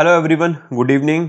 Hello everyone good evening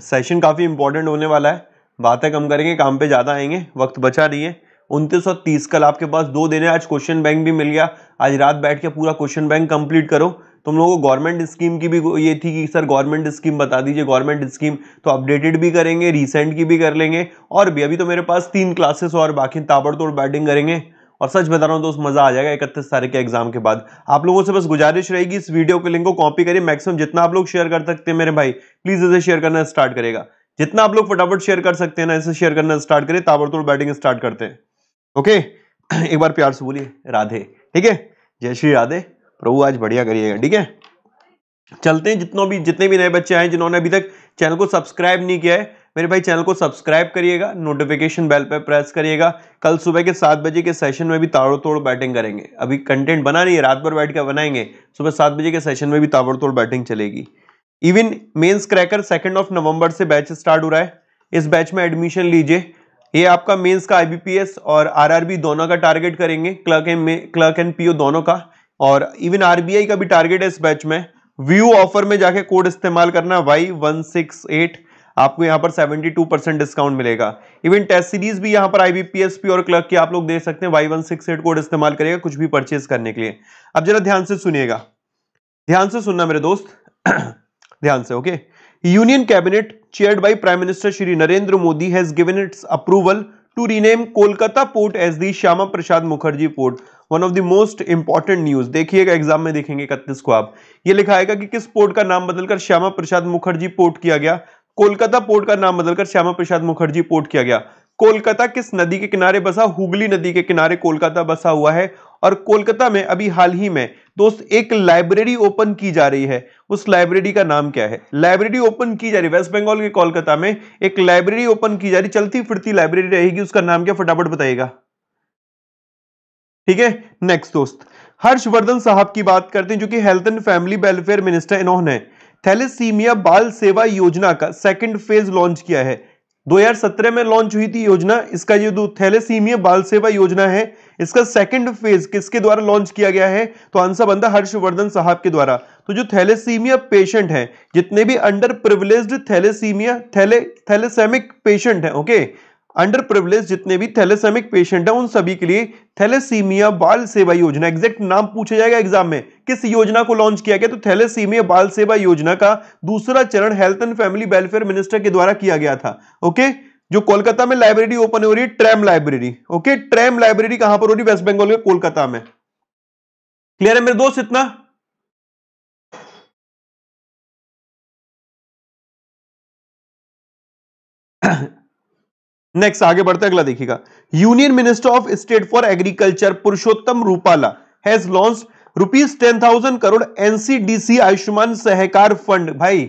session काफ़ी important होने वाला है बातें कम करेंगे काम पे ज़्यादा आएंगे वक्त बचा नहीं है उनतीस और तीस कल आपके पास दो दिन है आज क्वेश्चन बैंक भी मिल गया आज रात बैठ के पूरा क्वेश्चन बैंक कंप्लीट करो तुम लोगों को गवर्नमेंट स्कीम की भी ये थी कि सर गवर्नमेंट स्कीम बता दीजिए गवर्नमेंट स्कीम तो अपडेटेड भी करेंगे रिसेंट की भी कर लेंगे और भी अभी तो मेरे पास तीन क्लासेस और बाकी ताबड़तोड़ बैटिंग करेंगे और सच बता रहा हूँ दोस्त मज़ा आ जाएगा इकतीस तारीख के एग्जाम के बाद आप लोगों से बस गुजारिश रहेगी इस वीडियो के लिंक को कॉपी करिए मैक्सिमम जितना आप लोग शेयर कर सकते हैं मेरे भाई प्लीज़ इसे शेयर करना स्टार्ट करेगा जितना आप लोग फटाफट शेयर कर सकते हैं ना इसे शेयर करना स्टार्ट करिए ताबड़तोड़ बैटिंग स्टार्ट करते हैं ओके एक बार प्यार से बोलिए राधे ठीक है जय श्री राधे प्रभु आज बढ़िया करिएगा ठीक है चलते हैं जितनों भी जितने भी नए बच्चे आए जिन्होंने अभी तक चैनल को सब्सक्राइब नहीं किया है मेरे भाई चैनल को सब्सक्राइब करिएगा नोटिफिकेशन बेल पर प्रेस करिएगा कल सुबह के सात बजे के सेशन में भी ताबड़ तोड़ बैटिंग करेंगे अभी कंटेंट बना नहीं है रात भर बैठ कर बनाएंगे सुबह सात बजे के सेशन में भी ताबड़ तोड़ बैटिंग चलेगी even mains cracker second of November से बैच स्टार्ट हो रहा है इस बैच में एडमिशन लीजिए ये आपका मेन्स का आई और आर दोनों का टारगेट करेंगे clerk and clerk and P दोनों का और इवन आरबीआई का भी टारगेट है इस बैच में व्यू ऑफर में जाके कोड इस्तेमाल करना वाई वन सिक्स एट आपको यहाँ पर 72 परसेंट डिस्काउंट मिलेगा इवन टेस्ट सीरीज भी यहाँ पर आईबीपीएसपी और क्लर्क की आप लोग दे सकते हैं Y one six eight code इस्तेमाल करेगा कुछ भी परचेज करने के लिए अब जरा ध्यान से सुनिएगा ध्यान से सुनना मेरे दोस्त ध्यान से okay union cabinet chaired by prime minister Shri Narendra Modi has given its approval to rename Kolkata port as the Shyama Prasad Mukherjee port one of the most important news देखिएगा एग्जाम में देखेंगे इकतीस को आप ये लिखाएगा कि किस पोर्ट का नाम बदलकर श्यामा प्रसाद मुखर्जी पोर्ट किया गया कोलकाता पोर्ट का नाम बदलकर श्यामा प्रसाद मुखर्जी पोर्ट किया गया कोलकाता किस नदी के किनारे बसा हुगली नदी के किनारे कोलकाता बसा हुआ है और कोलकाता में अभी हाल ही में दोस्त एक लाइब्रेरी ओपन की जा रही है उस लाइब्रेरी का नाम क्या है लाइब्रेरी ओपन की जा रही है वेस्ट बंगाल के कोलकाता में एक लाइब्रेरी ओपन की जा रही चलती फिरती लाइब्रेरी रहेगी उसका नाम क्या फटाफट बताइएगा ठीक है नेक्स्ट दोस्त हर्षवर्धन साहब की बात करते हैं जो कि health and family welfare minister इन्होंने थैलेसीमिया बाल सेवा योजना का सेकंड फेज लॉन्च किया है 2017 में लॉन्च हुई थी योजना इसका ये जो थैलेसीमिया बाल सेवा योजना है इसका सेकंड फेज किसके द्वारा लॉन्च किया गया है तो आंसर बनता हर्षवर्धन साहब के द्वारा तो जो थैलेसीमिया पेशेंट हैं जितने भी अंडर प्रिविलेज्ड थैलेसीमिया थैले थैलेसेमिक पेशेंट हैं ओके अंडर प्रिवलेज जितने भी थैलेसेमिक पेशेंट है उन सभी के लिए थैलेसीमिया बाल सेवा योजना एग्जैक्ट नाम पूछा जाएगा एग्जाम में किस योजना को लॉन्च किया गया तो थैलेसीमिया बाल सेवा योजना का दूसरा चरण health and family welfare minister के द्वारा किया गया था ओके जो कोलकाता में लाइब्रेरी ओपन हो रही है tram library okay tram library कहां पर हो रही वेस्ट बंगाल के कोलकाता में क्लियर है मेरे दोस्त इतना नेक्स्ट आगे बढ़ते अगला देखिएगा union minister of state for agriculture Purushottam Rupala has launch rupees ten thousand crore NCDC Ayushman Sahakar fund भाई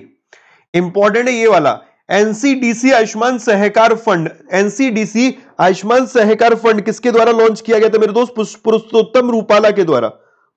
इंपॉर्टेंट है ये वाला NCDC Ayushman Sahakar fund NCDC Ayushman Sahakar fund किसके द्वारा लॉन्च किया गया था मेरे दोस्त पुरुषोत्तम रूपाला के द्वारा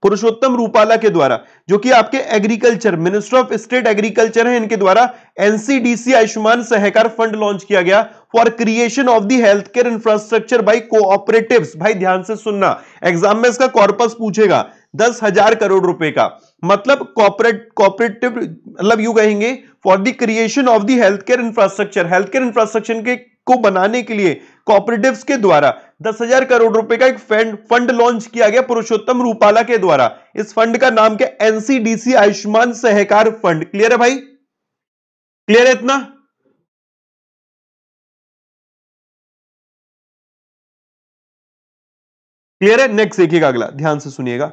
पुरुषोत्तम रूपाला के द्वारा जो कि आपके agriculture minister of state agriculture है इनके द्वारा NCDC Ayushman Sahakar fund launch किया गया for creation of the health care infrastructure by cooperative भाई ध्यान से सुनना एग्जाम में इसका कॉर्पस पूछेगा दस हजार करोड़ रुपए का मतलब कॉपरेट कॉपरेटिव मतलब यू कहेंगे for the creation of the health care infrastructure health care infrastructure के को बनाने के लिए कॉपरेटिव के द्वारा दस हजार करोड़ रुपए का एक फंड फंड लॉन्च किया गया पुरुषोत्तम रूपाला के द्वारा इस फंड का नाम क्या NCDC Ayushman Sahakar fund clear है भाई क्लियर है इतना क्लियर है नेक्स्ट देखिएगा अगला ध्यान से सुनिएगा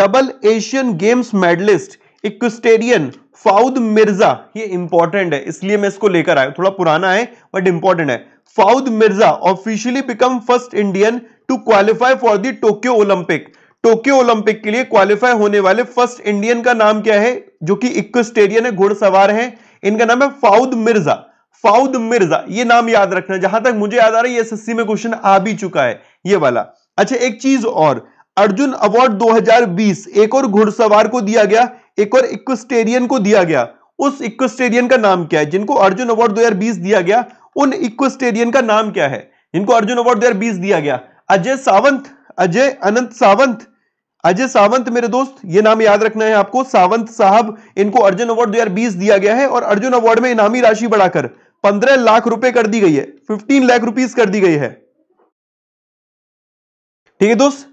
double Asian Games medallist equestrian Fouaad Mirza ये इंपॉर्टेंट है इसलिए मैं इसको लेकर आया थोड़ा पुराना है बट इंपॉर्टेंट है Fouaad Mirza officially become first Indian to qualify for the Tokyo Olympic Tokyo Olympic के लिए क्वालिफाई होने वाले फर्स्ट इंडियन का नाम क्या है जो कि इक्वेस्टेरियन है घुड़सवार है इनका नाम है फाउद मिर्जा फाउद मिर्जा ये नाम याद रखना जहां तक मुझे याद आ रहा है एस में क्वेश्चन आ भी चुका है ये वाला अच्छा एक चीज और अर्जुन अवार्ड 2020 एक और घुड़सवार को दिया गया एक और इक्विस्टेरियन को दिया गया उस इक्विस्टेरियन का नाम क्या है जिनको अर्जुन अवार्ड 2020 दिया गया उन इक्विस्टेरियन का नाम क्या है जिनको अर्जुन अवार्ड 2020 दिया गया अजय सावंत अजय अनंत सावंत अजय सावंत मेरे दोस्त ये नाम याद रखना है आपको सावंत साहब इनको अर्जुन अवार्ड 2020 दिया गया है और अर्जुन अवार्ड में इनामी राशि बढ़ाकर पंद्रह लाख रुपए कर दी गई है फिफ्टीन लाख रुपीज कर दी गई है ठीक है दोस्त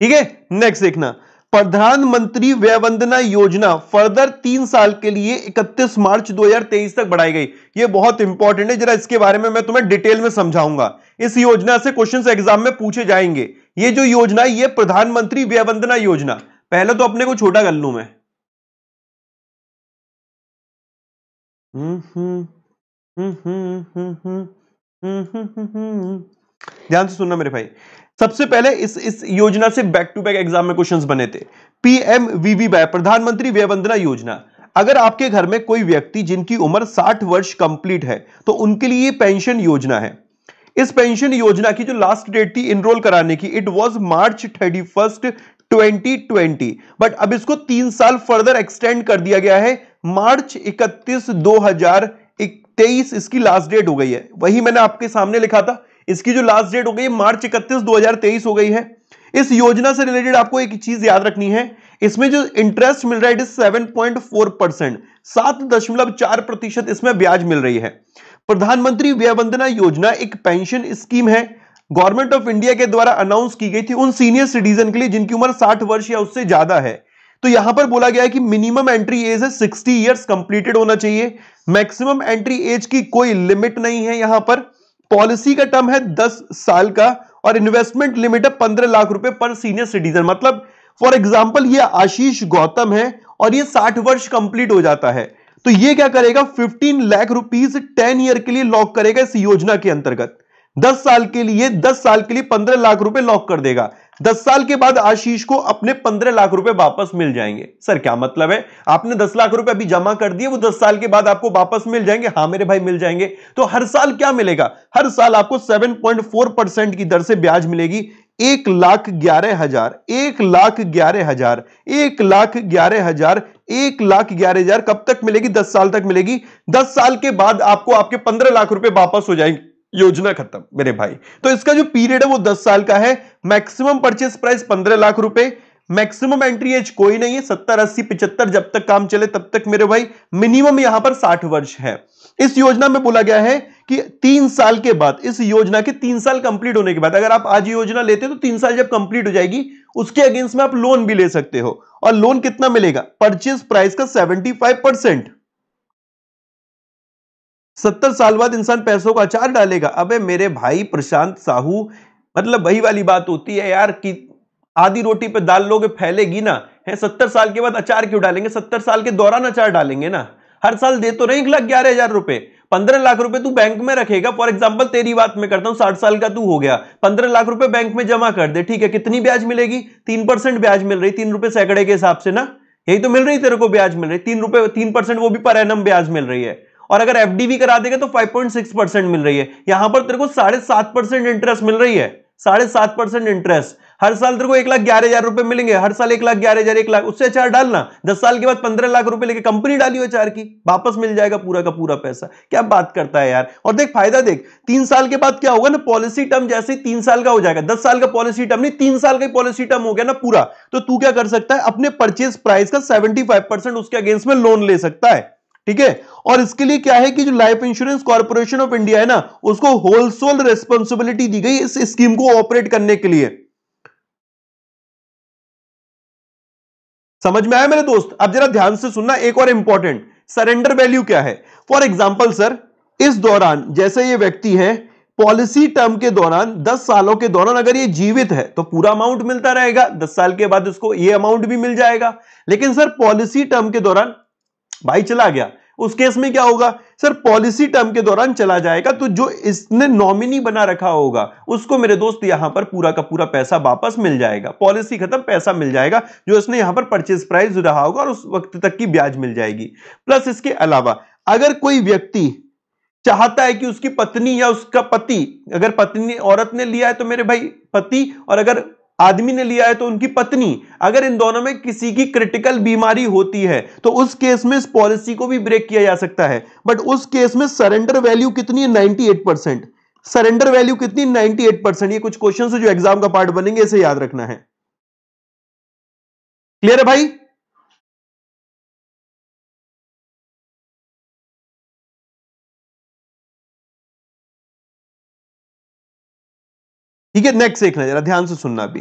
ठीक है नेक्स्ट देखना प्रधानमंत्री व्यय वंदना योजना फर्दर तीन साल के लिए 31 मार्च 2023 तक बढ़ाई गई ये बहुत इंपॉर्टेंट है जरा इसके बारे में मैं तुम्हें डिटेल में समझाऊंगा इस योजना से क्वेश्चंस एग्जाम में पूछे जाएंगे ये जो योजना है ये प्रधानमंत्री व्यय वंदना योजना पहले तो अपने को छोटा कर लू मैं ध्यान से सुनना मेरे भाई सबसे पहले इस इस योजना से बैक टू बैक एग्जाम में क्वेश्चंस बने थे पीएम वीवी बाय प्रधानमंत्री व्यय वंदना योजना अगर आपके घर में कोई व्यक्ति जिनकी उम्र 60 वर्ष कंप्लीट है तो उनके लिए पेंशन योजना है इस पेंशन योजना की जो लास्ट डेट थी इनरोल कराने की it was March thirty 2020 but अब इसको तीन साल फर्दर एक्सटेंड कर दिया गया है मार्च 31 2023 इसकी लास्ट डेट हो गई है वही मैंने आपके सामने लिखा था इसकी जो लास्ट डेट हो गई मार्च इकतीस 2023 हो गई है इस योजना से रिलेटेड आपको एक चीज याद रखनी है इसमें जो इंटरेस्ट मिल रहा है सेवन पॉइंट फोर परसेंट सात दशमलव चार प्रतिशत इसमें ब्याज मिल रही है प्रधानमंत्री व्यय वंदना योजना एक पेंशन स्कीम है गवर्नमेंट ऑफ इंडिया के द्वारा अनाउंस की गई थी उन सीनियर सिटीजन के लिए जिनकी उम्र 60 वर्ष या उससे ज्यादा है तो यहां पर बोला गया है कि मिनिमम एंट्री एज है सिक्सटी ईयर्स कंप्लीटेड होना चाहिए मैक्सिमम एंट्री एज की कोई लिमिट नहीं है यहां पर पॉलिसी का टर्म है दस साल का और इन्वेस्टमेंट लिमिट है पंद्रह लाख रुपए पर सीनियर सिटीजन मतलब फॉर एग्जाम्पल ये आशीष गौतम है और ये साठ वर्ष कंप्लीट हो जाता है तो ये क्या करेगा 15 लाख रुपीस 10 ईयर के लिए लॉक करेगा इस योजना के अंतर्गत दस साल के लिए दस साल के लिए पंद्रह लाख रुपए लॉक कर देगा दस साल के बाद आशीष को अपने पंद्रह लाख रुपए वापस मिल जाएंगे सर क्या मतलब है आपने दस लाख रुपए अभी जमा कर दिए वो दस साल के बाद आपको वापस मिल जाएंगे हाँ मेरे भाई मिल जाएंगे तो हर साल क्या मिलेगा हर साल आपको सेवन पॉइंट फोर परसेंट की दर से ब्याज मिलेगी एक लाख ग्यारह हजार एक लाख ग्यारह हजार एक लाख ग्यारह हजार एक लाख ग्यारह हजार कब तक मिलेगी दस साल तक मिलेगी दस साल के बाद आपको आपके पंद्रह लाख रुपए वापस हो जाएंगे योजना खत्म मेरे भाई तो इसका जो पीरियड है वो दस साल का है मैक्सिमम परचेस प्राइस पंद्रह लाख रुपए मैक्सिमम एंट्री एज कोई नहीं है सत्तर अस्सी पिछहत्तर जब तक काम चले तब तक मेरे भाई मिनिमम यहां पर साठ वर्ष है इस योजना में बोला गया है कि तीन साल के बाद इस योजना के तीन साल कंप्लीट होने के बाद अगर आप आज योजना लेते हो तो तीन साल जब कंप्लीट हो जाएगी उसके अगेंस्ट में आप लोन भी ले सकते हो और लोन कितना मिलेगा परचेज प्राइस का सेवेंटी फाइव परसेंट सत्तर साल बाद इंसान पैसों का अचार डालेगा अबे मेरे भाई प्रशांत साहू मतलब वही वाली बात होती है यार कि आधी रोटी पे दाल लोगे फैलेगी ना है सत्तर साल के बाद अचार क्यों डालेंगे सत्तर साल के दौरान अचार डालेंगे ना हर साल दे तो नहीं एक लाख ग्यारह हजार रुपए पंद्रह लाख रुपए तू बैंक में रखेगा फॉर एग्जाम्पल तेरी बात में करता हूं साठ साल का तू हो गया पंद्रह लाख रुपए बैंक में जमा कर दे ठीक है कितनी ब्याज मिलेगी तीन परसेंट ब्याज मिल रही तीन रुपए सैकड़े के हिसाब से ना यही तो मिल रही तेरे को ब्याज मिल रही तीन रुपए तीन परसेंट वो भी पर एनम ब्याज मिल रही है और अगर एफडीवी करा देगा तो 5.6 परसेंट मिल रही है यहां पर तेरे को साढ़े सात परसेंट इंटरेस्ट मिल रही है साढ़े सात परसेंट इंटरेस्ट हर साल तेरे को एक लाख ग्यारह हजार रुपए मिलेंगे हर साल एक लाख ग्यारह हजार एक लाख उससे चार अच्छा डालना दस साल के बाद पंद्रह लाख रुपए लेके कंपनी डाली हो चार की वापस मिल जाएगा पूरा का पूरा पैसा क्या बात करता है यार और देख फायदा देख तीन साल के बाद क्या होगा ना पॉलिसी टर्म जैसे तीन साल का हो जाएगा दस साल का पॉलिसी टर्म नहीं तीन साल का पॉलिसी टर्म हो गया ना पूरा तो तू क्या कर सकता है अपने परचेज प्राइस का सेवेंटी उसके अगेंस्ट में लोन ले सकता है ठीक है और इसके लिए क्या है कि जो life insurance corporation of India है ना उसको होलसोल रेस्पॉन्सिबिलिटी दी गई इस स्कीम को ऑपरेट करने के लिए समझ में आया मेरे दोस्त अब जरा ध्यान से सुनना एक और इंपॉर्टेंट सरेंडर वैल्यू क्या है फॉर एग्जाम्पल सर इस दौरान जैसे ये व्यक्ति है पॉलिसी टर्म के दौरान 10 सालों के दौरान अगर ये जीवित है तो पूरा अमाउंट मिलता रहेगा 10 साल के बाद उसको ये अमाउंट भी मिल जाएगा लेकिन सर पॉलिसी टर्म के दौरान भाई चला गया उस केस में क्या होगा सर पॉलिसी टर्म के दौरान चला जाएगा तो जो इसने नॉमिनी बना रखा होगा उसको मेरे दोस्त यहां पर पूरा का पूरा पैसा वापस मिल जाएगा पॉलिसी खत्म पैसा मिल जाएगा जो इसने यहां पर परचेज प्राइस रहा होगा और उस वक्त तक की ब्याज मिल जाएगी प्लस इसके अलावा अगर कोई व्यक्ति चाहता है कि उसकी पत्नी या उसका पति अगर पत्नी औरत ने लिया है तो मेरे भाई पति और अगर आदमी ने लिया है तो उनकी पत्नी अगर इन दोनों में किसी की क्रिटिकल बीमारी होती है तो उस केस में इस पॉलिसी को भी ब्रेक किया जा सकता है बट उस केस में सरेंडर वैल्यू कितनी है एट परसेंट सरेंडर वैल्यू कितनी एट परसेंट ये कुछ क्वेश्चन जो एग्जाम का पार्ट बनेंगे इसे याद रखना है क्लियर है भाई ठीक है नेक्स्ट देखना जरा ध्यान से सुनना भी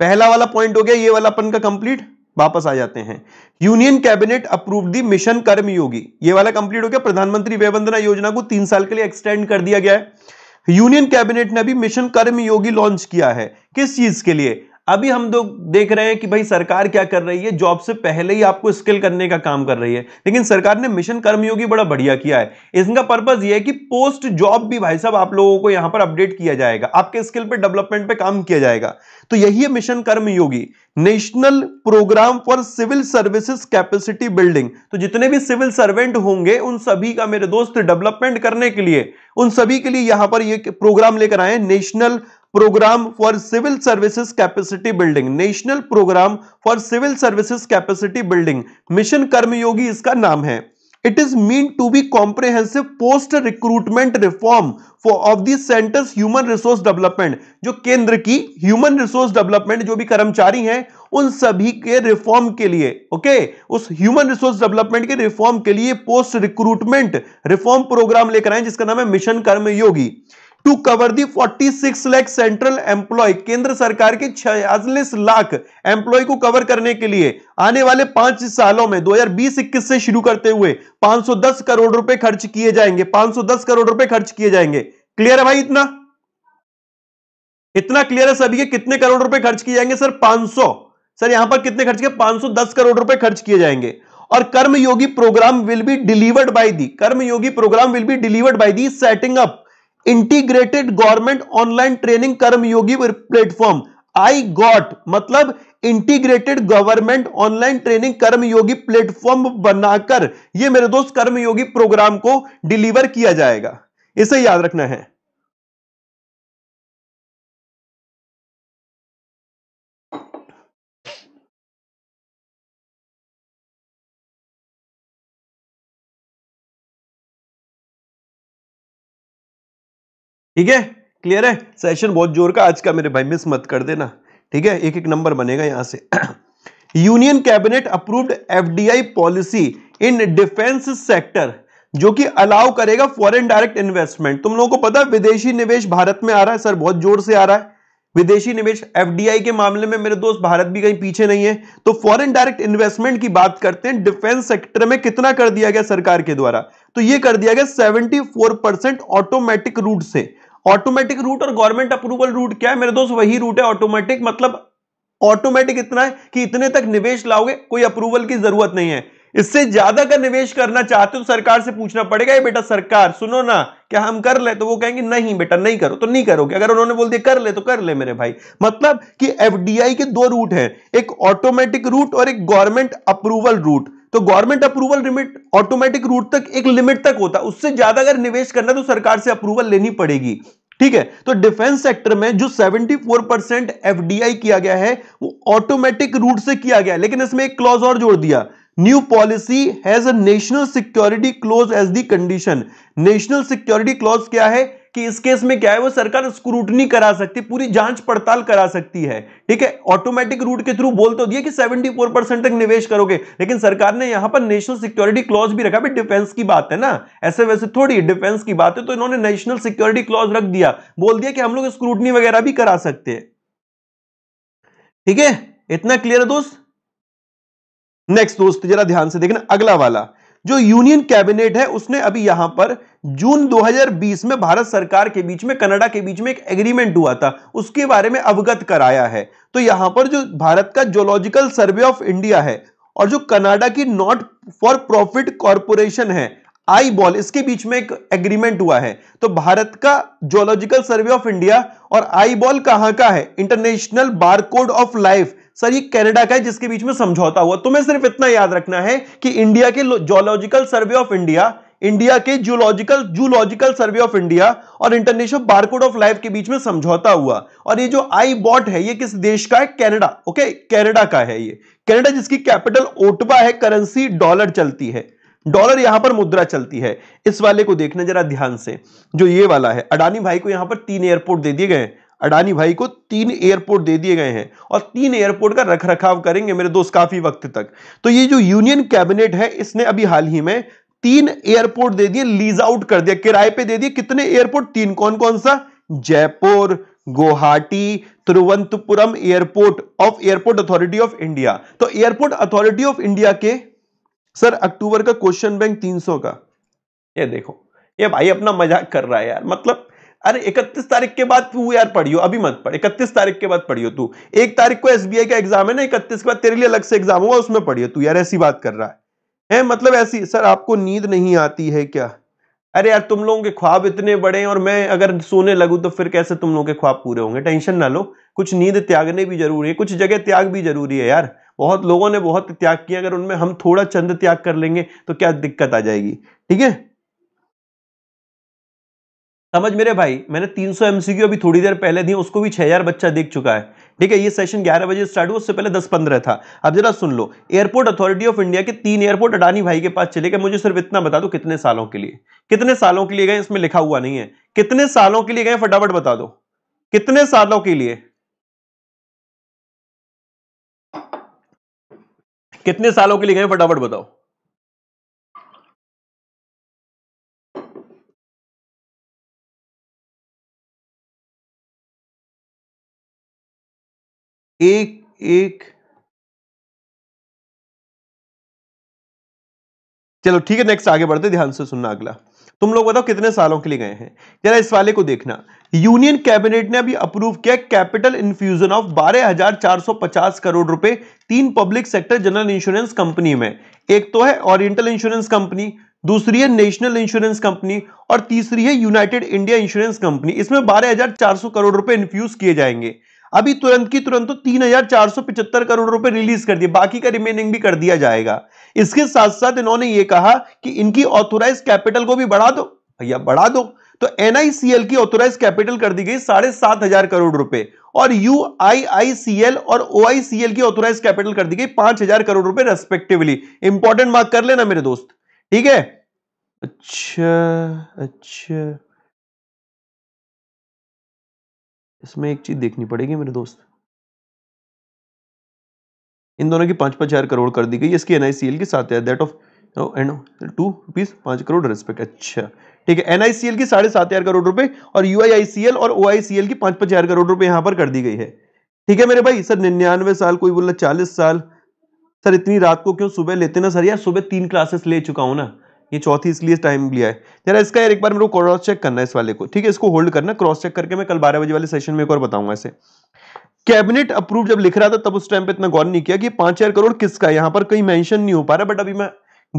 पहला वाला पॉइंट हो गया ये वाला अपन का कंप्लीट वापस आ जाते हैं union cabinet approve the mission Karmayogi ये वाला कंप्लीट हो गया प्रधानमंत्री वेबंदना योजना को तीन साल के लिए एक्सटेंड कर दिया गया है यूनियन कैबिनेट ने अभी मिशन कर्मयोगी लॉन्च किया है किस चीज के लिए अभी हम लोग देख रहे हैं कि भाई सरकार क्या कर रही है जॉब से पहले ही आपको स्किल करने का काम कर रही है लेकिन सरकार ने मिशन कर्मयोगी बड़ा बढ़िया किया है इसका पर्पज यह है कि पोस्ट जॉब भी भाई साहब आप लोगों को यहां पर अपडेट किया जाएगा आपके स्किल पे डेवलपमेंट पे काम किया जाएगा तो यही है mission Karmayogi national programme for civil services capacity building तो जितने भी सिविल सर्वेंट होंगे उन सभी का मेरे दोस्त डेवलपमेंट करने के लिए उन सभी के लिए यहां पर ये प्रोग्राम लेकर आए national programme for civil services capacity building national programme for civil services capacity building mission Karmayogi इसका नाम है it is mean to be comprehensive post recruitment reform of the the human resource development जो केंद्र की human resource development जो भी कर्मचारी हैं उन सभी के रिफॉर्म के लिए ओके okay? उस ह्यूमन रिसोर्स डेवलपमेंट के रिफॉर्म के लिए पोस्ट रिक्रूटमेंट रिफॉर्म प्रोग्राम लेकर आए जिसका नाम है mission Karmayogi to cover the 46 lakh central employ केंद्र सरकार के छियालीस लाख एम्प्लॉय को कवर करने के लिए आने वाले पांच सालों में 2020 से शुरू करते हुए 510 करोड़ रुपए खर्च किए जाएंगे 510 करोड़ रुपए खर्च किए जाएंगे क्लियर है भाई इतना इतना क्लियर है सभी के कितने करोड़ रुपए खर्च किए जाएंगे सर 500 सर यहां पर कितने खर्च किए 510 करोड़ रुपए खर्च किए जाएंगे और Karmayogi programme will be delivered by the Karmayogi programme will be delivered by the setting up integrated government online training Karmayogi platform I got मतलब integrated government online training Karmayogi platform बनाकर ये मेरे दोस्त कर्मयोगी प्रोग्राम को डिलीवर किया जाएगा इसे याद रखना है ठीक है क्लियर है सेशन बहुत जोर का आज का मेरे भाई मिस मत कर देना ठीक है एक एक नंबर बनेगा यहां से union cabinet approved FDI policy in defence sector जो कि अलाउ करेगा फॉरेन डायरेक्ट इन्वेस्टमेंट तुम लोगों को पता है विदेशी निवेश भारत में आ रहा है सर बहुत जोर से आ रहा है विदेशी निवेश एफडीआई के मामले में मेरे दोस्त भारत भी कहीं पीछे नहीं है तो फॉरेन डायरेक्ट इन्वेस्टमेंट की बात करते हैं डिफेंस सेक्टर में कितना कर दिया गया सरकार के द्वारा तो ये कर दिया गया 74 परसेंट ऑटोमेटिक रूट से ऑटोमेटिक रूट और गवर्नमेंट अप्रूवल रूट क्या है मेरे दोस्त वही रूट है ऑटोमेटिक मतलब ऑटोमेटिक इतना है कि इतने तक निवेश लाओगे कोई अप्रूवल की जरूरत नहीं है इससे ज्यादा का कर निवेश करना चाहते हो तो सरकार से पूछना पड़ेगा ये बेटा सरकार सुनो ना क्या हम कर ले तो वो कहेंगे नहीं बेटा नहीं करो तो नहीं करोगे अगर उन्होंने बोल दिया कर ले तो कर ले मेरे भाई मतलब कि एफडीआई के दो रूट हैं एक ऑटोमेटिक रूट और एक गवर्नमेंट अप्रूवल रूट तो government approval limit automatic route तक एक लिमिट तक होता है उससे ज्यादा अगर निवेश करना तो सरकार से अप्रूवल लेनी पड़ेगी ठीक है तो डिफेंस सेक्टर में जो 74 परसेंट एफ किया गया है वो ऑटोमेटिक रूट से किया गया लेकिन इसमें एक क्लॉज और जोड़ दिया new policy has a national security clause as the condition national security clause क्या है कि इस केस में क्या है वो सरकार स्क्रूटनी करा सकती है पूरी जांच पड़ताल करा सकती है ठीक है ऑटोमेटिक रूट के थ्रू बोल तो दिया कि 74 परसेंट तक निवेश करोगे लेकिन सरकार ने यहां पर नेशनल सिक्योरिटी क्लॉज भी रखा डिफेंस की बात है ना ऐसे वैसे थोड़ी डिफेंस की बात है तो इन्होंने नेशनल सिक्योरिटी क्लॉज रख दिया बोल दिया कि हम लोग स्क्रूटनी वगैरह भी करा सकते हैं ठीक है इतना क्लियर है दोस्त नेक्स्ट दोस्त जरा ध्यान से देखना अगला वाला जो यूनियन कैबिनेट है उसने अभी यहां पर जून 2020 में भारत सरकार के बीच में कनाडा के बीच में एक एग्रीमेंट हुआ था उसके बारे में अवगत कराया है तो यहां पर जो भारत का जोलॉजिकल सर्वे ऑफ इंडिया है और जो कनाडा की नॉट फॉर प्रॉफिट कॉरपोरेशन है आई बॉल इसके बीच में एक एग्रीमेंट हुआ है तो भारत का जोलॉजिकल सर्वे ऑफ इंडिया और आई बॉल कहां का है international barcode of life sir ये कनाडा का है जिसके बीच में समझौता हुआ तुम्हें सिर्फ इतना याद रखना है कि इंडिया के zoological survey of India India के zoological zoological survey of India और इंटरनेशनल बारकोड ऑफ लाइफ के बीच में समझौता हुआ और ये जो आई बॉट है ये किस देश का है कैनेडा ओके कैनेडा का है ये कैनेडा जिसकी कैपिटल ओटवा है करेंसी डॉलर चलती है डॉलर यहां पर मुद्रा चलती है इस वाले को देखना जरा ध्यान से जो ये वाला है अडानी भाई को यहां पर तीन एयरपोर्ट दे दिए गए अडानी भाई को तीन एयरपोर्ट दे दिए गए हैं और तीन एयरपोर्ट का रख रखाव करेंगे मेरे दोस्त काफी वक्त तक तो ये जो यूनियन कैबिनेट है इसने अभी हाल ही में तीन एयरपोर्ट दे दिए लीज आउट कर दिया किराए पे दे दिए कितने एयरपोर्ट तीन कौन कौन सा Jaipur Guwahati Thiruvananthapuram airport of airport authority of India तो एयरपोर्ट अथॉरिटी ऑफ इंडिया के सर अक्टूबर का क्वेश्चन बैंक 300 का ये देखो ये भाई अपना मजाक कर रहा है यार मतलब अरे 31 तारीख के बाद तू यार पढ़ियो अभी मत पढ़ 31 तारीख के बाद पढ़ियो तू एक तारीख को एसबीआई का एग्जाम है ना 31 के बाद तेरे लिए अलग से एग्जाम होगा उसमें पढ़ियो तू यार ऐसी बात कर रहा है है मतलब ऐसी सर आपको नींद नहीं आती है क्या अरे यार तुम लोगों के ख्वाब इतने बड़े हैं और मैं अगर सोने लगूं तो फिर कैसे तुम लोगों के ख्वाब पूरे होंगे टेंशन ना लो कुछ नींद त्यागने भी जरूरी है कुछ जगह त्याग भी जरूरी है यार बहुत लोगों ने बहुत त्याग किया अगर उनमें हम थोड़ा चंद त्याग कर लेंगे तो क्या दिक्कत आ जाएगी ठीक है समझ मेरे भाई मैंने 300 एमसीक्यू अभी थोड़ी देर पहले दी उसको भी 6000 बच्चा देख चुका है ठीक है ये सेशन 11 बजे स्टार्ट हुआ उससे पहले 10-15 था अब जरा सुन लो एयरपोर्ट अथॉरिटी ऑफ इंडिया के तीन एयरपोर्ट अडानी भाई के पास चले गए मुझे सिर्फ इतना बता दो कितने सालों के लिए कितने सालों के लिए गए इसमें लिखा हुआ नहीं है कितने सालों के लिए गए फटाफट बता दो कितने सालों के लिए कितने सालों के लिए गए फटाफट बताओ एक एक चलो ठीक है नेक्स्ट आगे बढ़ते ध्यान से सुनना अगला तुम लोग बताओ कितने सालों के लिए गए हैं जरा इस वाले को देखना यूनियन कैबिनेट ने अभी अप्रूव किया कैपिटल इन्फ्यूजन ऑफ 12,450 करोड़ रुपए तीन public sector general insurance company में एक तो है ओरिएंटल इंश्योरेंस कंपनी दूसरी है नेशनल इंश्योरेंस कंपनी और तीसरी है यूनाइटेड इंडिया इंश्योरेंस कंपनी इसमें बारह करोड़ रुपए इन्फ्यूज किए जाएंगे अभी तुरंत की तुरंत तो तीन हजार चार सौ पिछहत्तर करोड़ रुपए रिलीज कर दिए बाकी का रिमेनिंग भी कर दिया जाएगा इसके साथ साथ इन्होंने ये कहा कि इनकी ऑथोराइज कैपिटल को भी बढ़ा दो भैया बढ़ा दो तो एनआईसीएल की ऑथोराइज कैपिटल कर दी गई साढ़े सात हजार करोड़ रुपए और यूआईआईसीएल और ओआईसीएल की ऑथोराइज कैपिटल कर दी गई पांच हजार करोड़ रुपए रेस्पेक्टिवली इंपॉर्टेंट मार्क कर लेना मेरे दोस्त ठीक है अच्छा अच्छा इसमें एक चीज देखनी पड़ेगी मेरे दोस्त इन दोनों की पांच पांच हजार करोड़ कर दी गई इसकी एनआईसीएल के साथ है that of and two rupees पांच करोड़ रेस्पेक्ट अच्छा ठीक है एनआईसीएल की साढ़े सात हजार करोड़ रुपए और यूआईआईसीएल और ओआईसीएल की पांच पांच हजार करोड़ रुपए यहां पर कर दी गई है ठीक है मेरे भाई सर निन्यानवे साल कोई बोला चालीस साल सर इतनी रात को क्यों सुबह लेते ना सर यार सुबह तीन क्लासेस ले चुका हूं ना ये चौथी इसलिए टाइम लिया है जरा इसका यार एक बार मेरे को क्रॉस चेक करना है इस वाले को ठीक है इसको होल्ड करना क्रॉस चेक करके मैं कल बारह बजे वाले सेशन में एक और बताऊंगा इसे कैबिनेट अप्रूव जब लिख रहा था तब उस टाइम पे इतना गौर नहीं किया कि पांच हजार करोड़ किसका यहां पर कहीं मेंशन नहीं हो पा रहा बट अभी मैं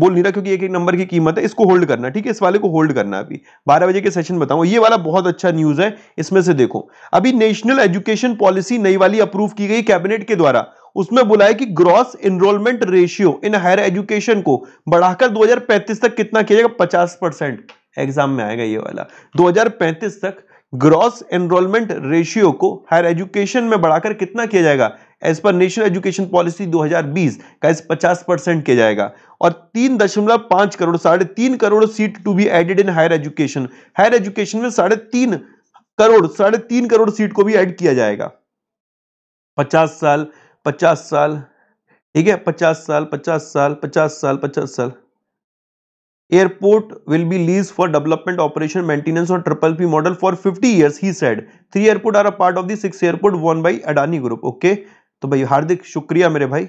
बोल नहीं रहा क्योंकि एक एक नंबर की कीमत है इसको होल्ड करना ठीक है इस वाले को होल्ड करना अभी बारह बजे के सेशन बताऊं ये वाला बहुत अच्छा न्यूज है इसमें से देखो अभी नेशनल एजुकेशन पॉलिसी नई वाली अप्रूव की गई कैबिनेट के द्वारा उसमें बोला है कि gross enrolment ratio in higher education को बढ़ाकर 2035 तक कितना किया जाएगा 50 परसेंट एग्जाम में आएगा ये वाला 2035 तक ग्रॉस एनरोलमेंट रेशियो को हायर एजुकेशन में बढ़ाकर कितना किया जाएगा as per national education policy 2020 का इस 50 परसेंट किया जाएगा और तीन दशमलव पांच करोड़ साढ़े तीन crore seat to be added in higher education higher education में साढ़े तीन करोड़ साढ़े तीन करोड़ सीट को भी एड किया जाएगा पचास साल पचास साल ठीक है पचास साल पचास साल पचास साल पचास साल airport will be lease for development operation maintenance और triple P model for 50 years he said three airport are a part of the six airport one by Adani group okay तो भाई हार्दिक शुक्रिया मेरे भाई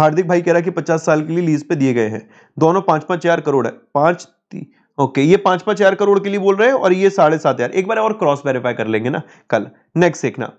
हार्दिक भाई कह रहा है कि पचास साल के लिए लीज पे दिए गए हैं दोनों पांच पांच हजार करोड़ है पांच ओके ये पांच पांच हजार करोड़ के लिए बोल रहे हैं और ये साढ़े सात हजार एक बार और क्रॉस वेरीफाई कर लेंगे ना कल नेक्स्ट देखना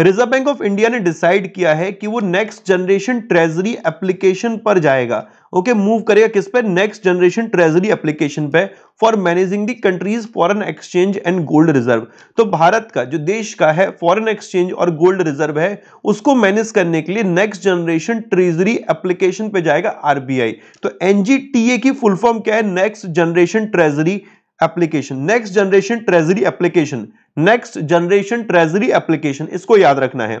रिजर्व बैंक ऑफ इंडिया ने डिसाइड किया है कि वो नेक्स्ट जनरेशन ट्रेजरी एप्लीकेशन पर जाएगा ओके okay, मूव करेगा किस पे नेक्स्ट जनरेशन ट्रेजरी एप्लीकेशन पे for managing the country's foreign exchange and gold reserve तो भारत का जो देश का है फॉरेन एक्सचेंज और गोल्ड रिजर्व है उसको मैनेज करने के लिए नेक्स्ट जनरेशन ट्रेजरी एप्लीकेशन पे जाएगा आरबीआई तो एनजीटीए की फुल फॉर्म क्या है next generation treasury application next generation treasury application next generation treasury application इसको याद रखना है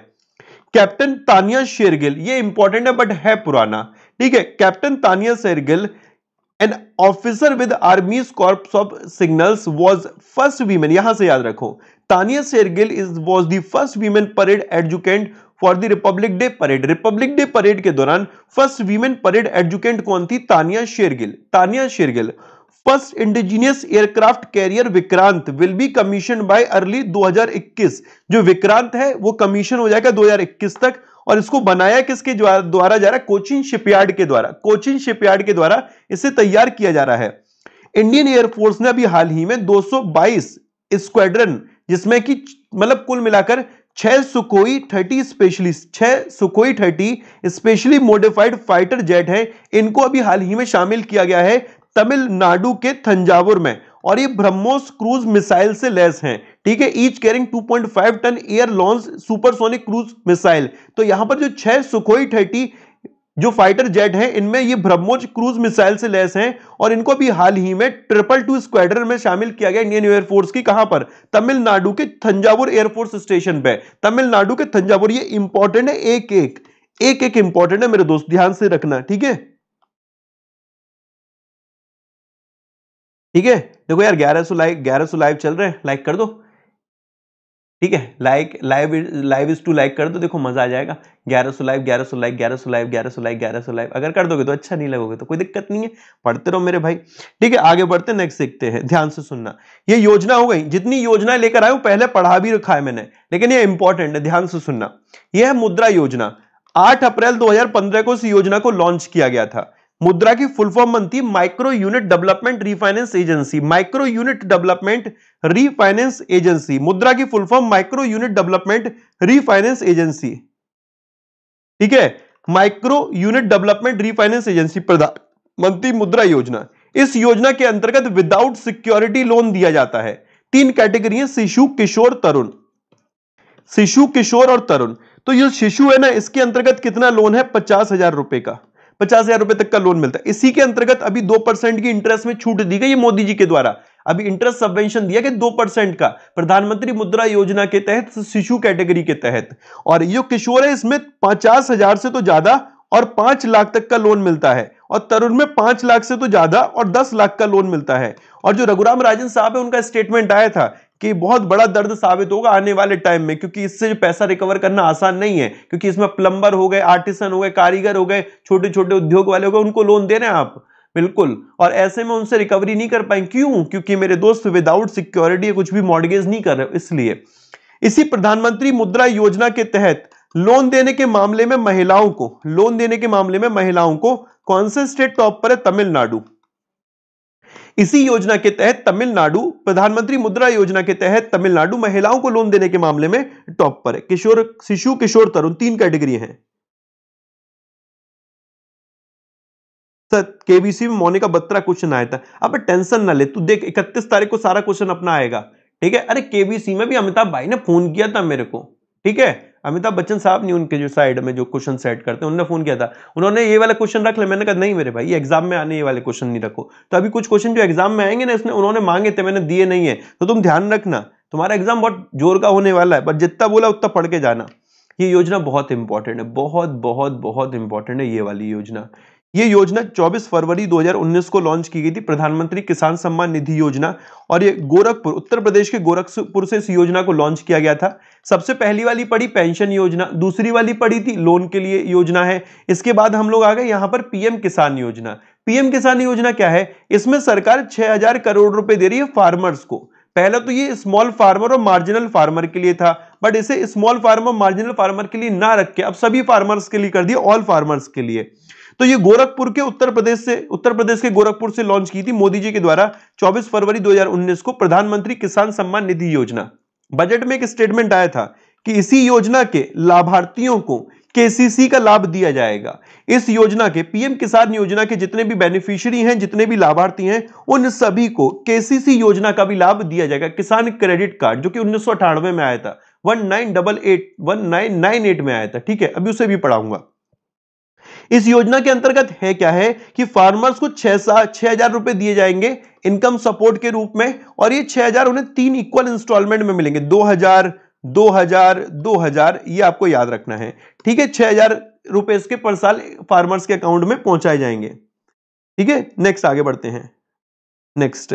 कैप्टन तानिया शेरगिल ये इंपॉर्टेंट है बट है पुराना ठीक है captain Tania Shergill an officer with army corps of signals was first women यहां से याद रखो Tania Shergill is was the first women parade adjutant for the republic day parade republic day parade के दौरान फर्स्ट वीमेन परेड एडजुकेंट कौन थी Tania Shergill Tania Shergill first indigenous aircraft carrier Vikrant will be commission by early 2021 जो विक्रांत है वो कमीशन हो जाएगा 2021 तक और इसको बनाया किसके द्वारा जा रहा है कोचिन शिपयार्ड के द्वारा कोचिन शिपयार्ड के द्वारा इसे तैयार किया जा रहा है इंडियन एयरफोर्स ने अभी हाल ही में 222 स्क्वाड्रन जिसमें कि मतलब कुल मिलाकर छह सुकोई थर्टी स्पेशली छह Sukhoi thirty specially modified fighter jet है इनको अभी हाल ही में शामिल किया गया है तमिलनाडु के थंजावुर में और ये ब्रह्मोस क्रूज मिसाइल से लेस हैं ठीक है each carrying 2.5 ton air launch supersonic cruise missile तो यहां पर जो छह सुखोई थर्टी जो फाइटर जेट हैं इनमें ये ब्रह्मोस क्रूज मिसाइल से लैस हैं और इनको भी हाल ही में ट्रिपल टू स्क्वाड्रन में शामिल किया गया इंडियन एयरफोर्स की कहां पर तमिलनाडु के थंजावुर एयरफोर्स स्टेशन पे तमिलनाडु के थंजावुर ये इंपॉर्टेंट है एक एक एक एक इंपॉर्टेंट है मेरे दोस्त ध्यान से रखना ठीक है ठीक है देखो यार ग्यारह सो लाइक ग्यारह सो लाइव चल रहे हैं लाइक कर दो ठीक है like live live is to like कर दो देखो मजा आ जाएगा ग्यारह सो लाइव ग्यारह सो लाइक ग्यारह सो लाइव ग्यारह सो लाइक ग्यारह सो लाइव अगर कर दोगे तो अच्छा नहीं लगोगे तो कोई दिक्कत नहीं है पढ़ते रहो मेरे भाई ठीक है आगे बढ़ते नेक्स्ट सीखते हैं ध्यान से सुनना ये योजना हो गई जितनी योजना लेकर आए पहले पढ़ा भी रखा है मैंने लेकिन ये इंपॉर्टेंट है ध्यान से सुनना यह है मुद्रा योजना आठ अप्रैल दो को इस योजना को लॉन्च किया गया था मुद्रा की फुल फॉर्म बनती है micro unit development refinance agency micro unit development refinance agency Mudra की full form micro unit development refinance agency ठीक है micro unit development refinance agency Pradhan Mantri Mudra योजना इस योजना के अंतर्गत विदाउट सिक्योरिटी लोन दिया जाता है तीन कैटेगरी है शिशु किशोर तरुण शिशु किशोर और तरुण तो ये शिशु है ना इसके अंतर्गत कितना लोन है पचास हजार रुपए का पचास हजार रुपए तक का लोन मिलता है इसी के अंतर्गत अभी दो परसेंट की इंटरेस्ट में छूट दी गई मोदी जी के द्वारा अभी इंटरेस्ट सबवेंशन दिया गया दो परसेंट का प्रधानमंत्री मुद्रा योजना के तहत शिशु कैटेगरी के तहत और ये किशोर है इसमें पचास हजार से तो ज्यादा और पांच लाख तक का लोन मिलता है और तरुण में पांच लाख से तो ज्यादा और दस लाख का लोन मिलता है और जो रघुराम राजन साहब है उनका स्टेटमेंट आया था कि बहुत बड़ा दर्द साबित होगा आने वाले टाइम में क्योंकि इससे पैसा रिकवर करना आसान नहीं है क्योंकि इसमें प्लम्बर हो गए आर्टिसन हो गए कारीगर हो गए छोटे छोटे उद्योग वाले हो गए उनको लोन दे रहे हैं आप बिल्कुल और ऐसे में उनसे रिकवरी नहीं कर पाए क्यों क्योंकि मेरे दोस्त विदाउट सिक्योरिटी कुछ भी मॉडगेज नहीं कर रहे इसलिए इसी प्रधानमंत्री मुद्रा योजना के तहत लोन देने के मामले में महिलाओं को लोन देने के मामले में महिलाओं को कौन से स्टेट टॉप पर है तमिलनाडु इसी योजना के तहत तमिलनाडु प्रधानमंत्री मुद्रा योजना के तहत तमिलनाडु महिलाओं को लोन देने के मामले में टॉप पर है किशोर शिशु किशोर तरुण तीन कैटेगरी है केबीसी में मोनिका बत्रा क्वेश्चन आया था अब टेंशन ना ले तू देख इकतीस तारीख को सारा क्वेश्चन अपना आएगा ठीक है अरे केबीसी में भी अमिताभ भाई ने फोन किया था मेरे को ठीक है अमिताभ बच्चन साहब ने उनके जो साइड में जो क्वेश्चन सेट करते हैं उन्होंने फोन किया था उन्होंने ये वाला क्वेश्चन रख लिया मैंने कहा नहीं मेरे भाई एग्जाम में आने ये वाले क्वेश्चन नहीं रखो तो अभी कुछ क्वेश्चन जो एग्जाम में आएंगे ना इसने उन्होंने मांगे थे मैंने दिए नहीं है तो तुम ध्यान रखना तुम्हारा एग्जाम बहुत जोर का होने वाला है बट जितना बोला उतना पढ़ के जाना ये योजना बहुत इंपॉर्टेंट है बहुत बहुत बहुत इंपॉर्टेंट है ये वाली योजना ये योजना 24 फरवरी 2019 को लॉन्च की गई थी प्रधानमंत्री किसान सम्मान निधि योजना और ये गोरखपुर उत्तर प्रदेश के गोरखपुर से इस योजना को लॉन्च किया गया था सबसे पहली वाली पड़ी पेंशन योजना दूसरी वाली पड़ी थी लोन के लिए योजना है इसके बाद हम लोग आ गए यहां पर पीएम किसान योजना पीएम किसान योजना क्या है इसमें सरकार छह करोड़ रुपए दे रही है फार्मर्स को पहला तो ये स्मॉल फार्मर और मार्जिनल फार्मर के लिए था बट इसे स्मॉल फार्मर मार्जिनल फार्मर के लिए ना रख के अब सभी फार्मर्स के लिए कर दिया ऑल फार्मर्स के लिए तो ये गोरखपुर के उत्तर प्रदेश से उत्तर प्रदेश के गोरखपुर से लॉन्च की थी मोदी जी के द्वारा 24 फरवरी 2019 को प्रधानमंत्री किसान सम्मान निधि योजना बजट में एक स्टेटमेंट आया था कि इसी योजना के लाभार्थियों को केसीसी का लाभ दिया जाएगा इस योजना के पीएम किसान योजना के जितने भी बेनिफिशियरी हैं जितने भी लाभार्थी हैं उन सभी को केसीसी योजना का भी लाभ दिया जाएगा किसान क्रेडिट कार्ड जो कि उन्नीस में आया था one nine double eight one nine nine eight में आया था ठीक है अभी उसे भी पढ़ाऊंगा इस योजना के अंतर्गत है क्या है कि फार्मर्स को छह छह हजार रुपए दिए जाएंगे इनकम सपोर्ट के रूप में और ये छह हजार उन्हें तीन इक्वल इंस्टॉलमेंट में मिलेंगे दो हजार दो हजार दो हजार ये आपको याद रखना है ठीक है छह हजार रुपए इसके पर साल फार्मर्स के अकाउंट में पहुंचाए जाएंगे ठीक है नेक्स्ट आगे बढ़ते हैं नेक्स्ट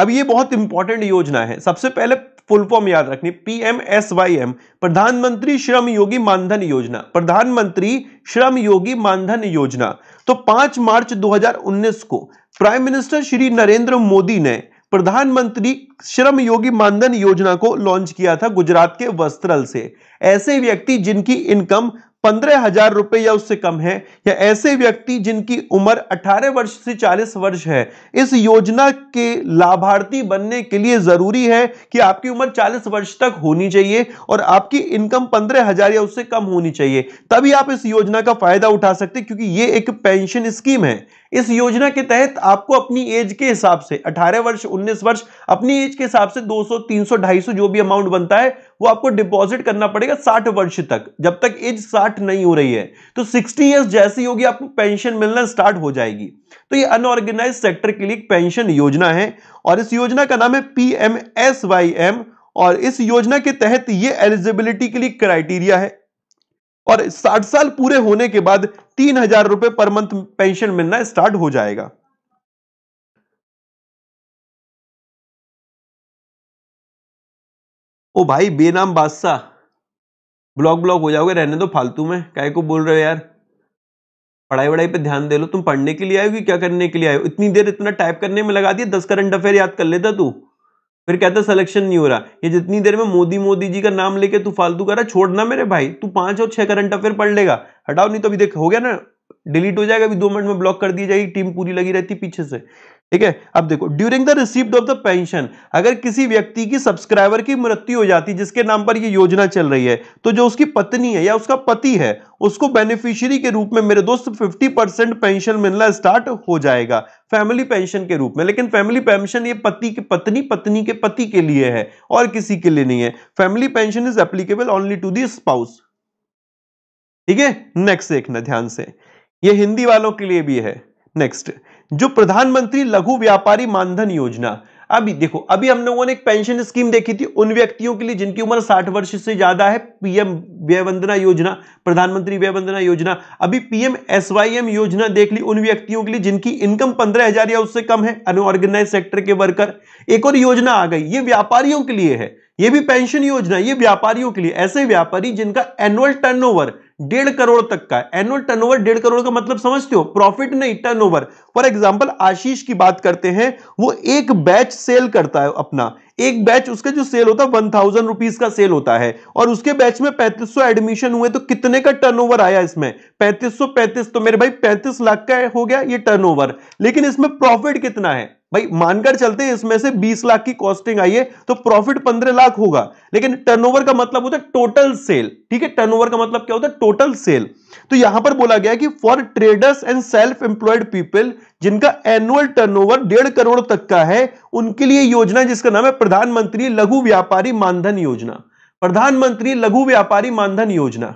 अब ये बहुत इंपॉर्टेंट योजना है सबसे पहले फुल फॉर्म याद रखनी पीएमएसवाईएम प्रधानमंत्री श्रम योगी मानधन योजना प्रधानमंत्री श्रम योगी मानधन योजना तो 5 मार्च 2019 को प्राइम मिनिस्टर श्री नरेंद्र मोदी ने प्रधानमंत्री श्रम योगी मानधन योजना को लॉन्च किया था गुजरात के वस्त्रल से ऐसे व्यक्ति जिनकी इनकम पंद्रह हजार रुपए या उससे कम है या ऐसे व्यक्ति जिनकी उम्र 18 वर्ष से 40 वर्ष है इस योजना के लाभार्थी बनने के लिए जरूरी है कि आपकी उम्र 40 वर्ष तक होनी चाहिए और आपकी इनकम पंद्रह हजार या उससे कम होनी चाहिए तभी आप इस योजना का फायदा उठा सकते क्योंकि ये एक पेंशन स्कीम है इस योजना के तहत आपको अपनी एज के हिसाब से 18 वर्ष 19 वर्ष अपनी एज के हिसाब से 200 300 250 जो भी अमाउंट बनता है वो आपको डिपॉजिट करना पड़ेगा साठ वर्ष तक जब तक एज साठ नहीं हो रही है तो सिक्सटी ईयर्स जैसी होगी आपको पेंशन मिलना स्टार्ट हो जाएगी तो ये अनऑर्गेनाइज सेक्टर के लिए पेंशन योजना है और इस योजना का नाम है P M S Y M और इस योजना के तहत ये एलिजिबिलिटी के लिए क्राइटेरिया है और साठ साल पूरे होने के बाद तीन हजार रुपए पर मंथ पेंशन मिलना स्टार्ट हो जाएगा ओ भाई बेनाम बादशाह ब्लॉक ब्लॉक हो जाओगे रहने दो फालतू में क्या को बोल रहे हो यार पढ़ाई वढ़ाई पे ध्यान दे लो तुम पढ़ने के लिए आयो कि क्या करने के लिए आयो इतनी देर इतना टाइप करने में लगा दिया दस करंट अफेयर याद कर लेता तू फिर कहता सिलेक्शन नहीं हो रहा ये जितनी देर में मोदी मोदी जी का नाम लेके तू फालतू कर रहा छोड़ना मेरे भाई तू पांच और छह करंट अफेयर पढ़ लेगा हटाओ नहीं तो अभी देख हो गया ना डिलीट हो जाएगा अभी दो मिनट में ब्लॉक कर दी जाएगी टीम पूरी लगी रहती पीछे से ठीक है अब देखो during the receipt of the pension अगर किसी व्यक्ति की सब्सक्राइबर की मृत्यु हो जाती है जिसके नाम पर ये योजना चल रही है तो जो उसकी पत्नी है या उसका पति है उसको बेनिफिशियरी के रूप में मेरे दोस्त 50 परसेंट पेंशन मिलना स्टार्ट हो जाएगा फैमिली पेंशन के रूप में लेकिन फैमिली पेंशन ये पति की पत्नी पत्नी के पति के लिए है और किसी के लिए नहीं है family pension is applicable only to the spouse ठीक है नेक्स्ट देखना ध्यान से ये हिंदी वालों के लिए भी है नेक्स्ट जो प्रधानमंत्री लघु व्यापारी मानधन योजना अभी देखो अभी हम लोगों ने एक पेंशन स्कीम देखी थी उन व्यक्तियों के लिए जिनकी उम्र 60 वर्ष से ज्यादा है पीएम व्यय वंदना योजना प्रधानमंत्री व्यय वंदना योजना अभी पीएम एसवाईएम योजना देख ली उन व्यक्तियों के लिए जिनकी इनकम पंद्रह हजार या उससे कम है अनऑर्गेनाइज सेक्टर के वर्कर एक और योजना आ गई ये व्यापारियों के लिए है ये भी पेंशन योजना ये व्यापारियों के लिए ऐसे व्यापारी जिनका एनुअल टर्नओवर डेढ़ करोड़ तक का एनुअल टर्नओवर डेढ़ करोड़ का मतलब समझते हो प्रॉफिट नहीं टर्नओवर फॉर एग्जांपल आशीष की बात करते हैं वो एक बैच सेल करता है अपना एक बैच उसका जो सेल होता है वन थाउजेंड रुपीज का सेल होता है और उसके बैच में पैंतीस सौ एडमिशन हुए तो कितने का टर्नओवर आया इसमें पैंतीस सौ पैंतीस तो मेरे भाई पैंतीस लाख का हो गया ये टर्नओवर लेकिन इसमें प्रॉफिट कितना है भाई मानकर चलते हैं इसमें से 20 लाख की कॉस्टिंग आई है तो प्रॉफिट 15 लाख होगा लेकिन टर्नओवर का मतलब होता है टोटल सेल ठीक है टर्नओवर का मतलब क्या होता है टोटल सेल तो यहां पर बोला गया कि for traders and self employed people जिनका एनुअल टर्नओवर डेढ़ करोड़ तक का है उनके लिए योजना जिसका नाम है प्रधानमंत्री लघु व्यापारी मानधन योजना प्रधानमंत्री लघु व्यापारी मानधन योजना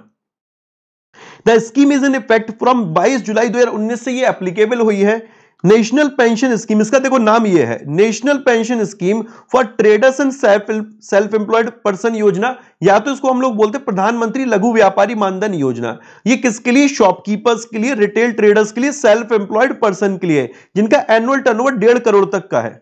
the scheme is in effect from 22 जुलाई 2019 से ये एप्लीकेबल हुई है नेशनल पेंशन स्कीम इसका देखो नाम ये है national pension scheme for traders and self employed person योजना या तो इसको हम लोग बोलते हैं प्रधानमंत्री लघु व्यापारी मानधन योजना ये किसके लिए शॉपकीपर्स के लिए रिटेल ट्रेडर्स के लिए सेल्फ एम्प्लॉयड पर्सन के लिए जिनका एनुअल टर्न डेढ़ करोड़ तक का है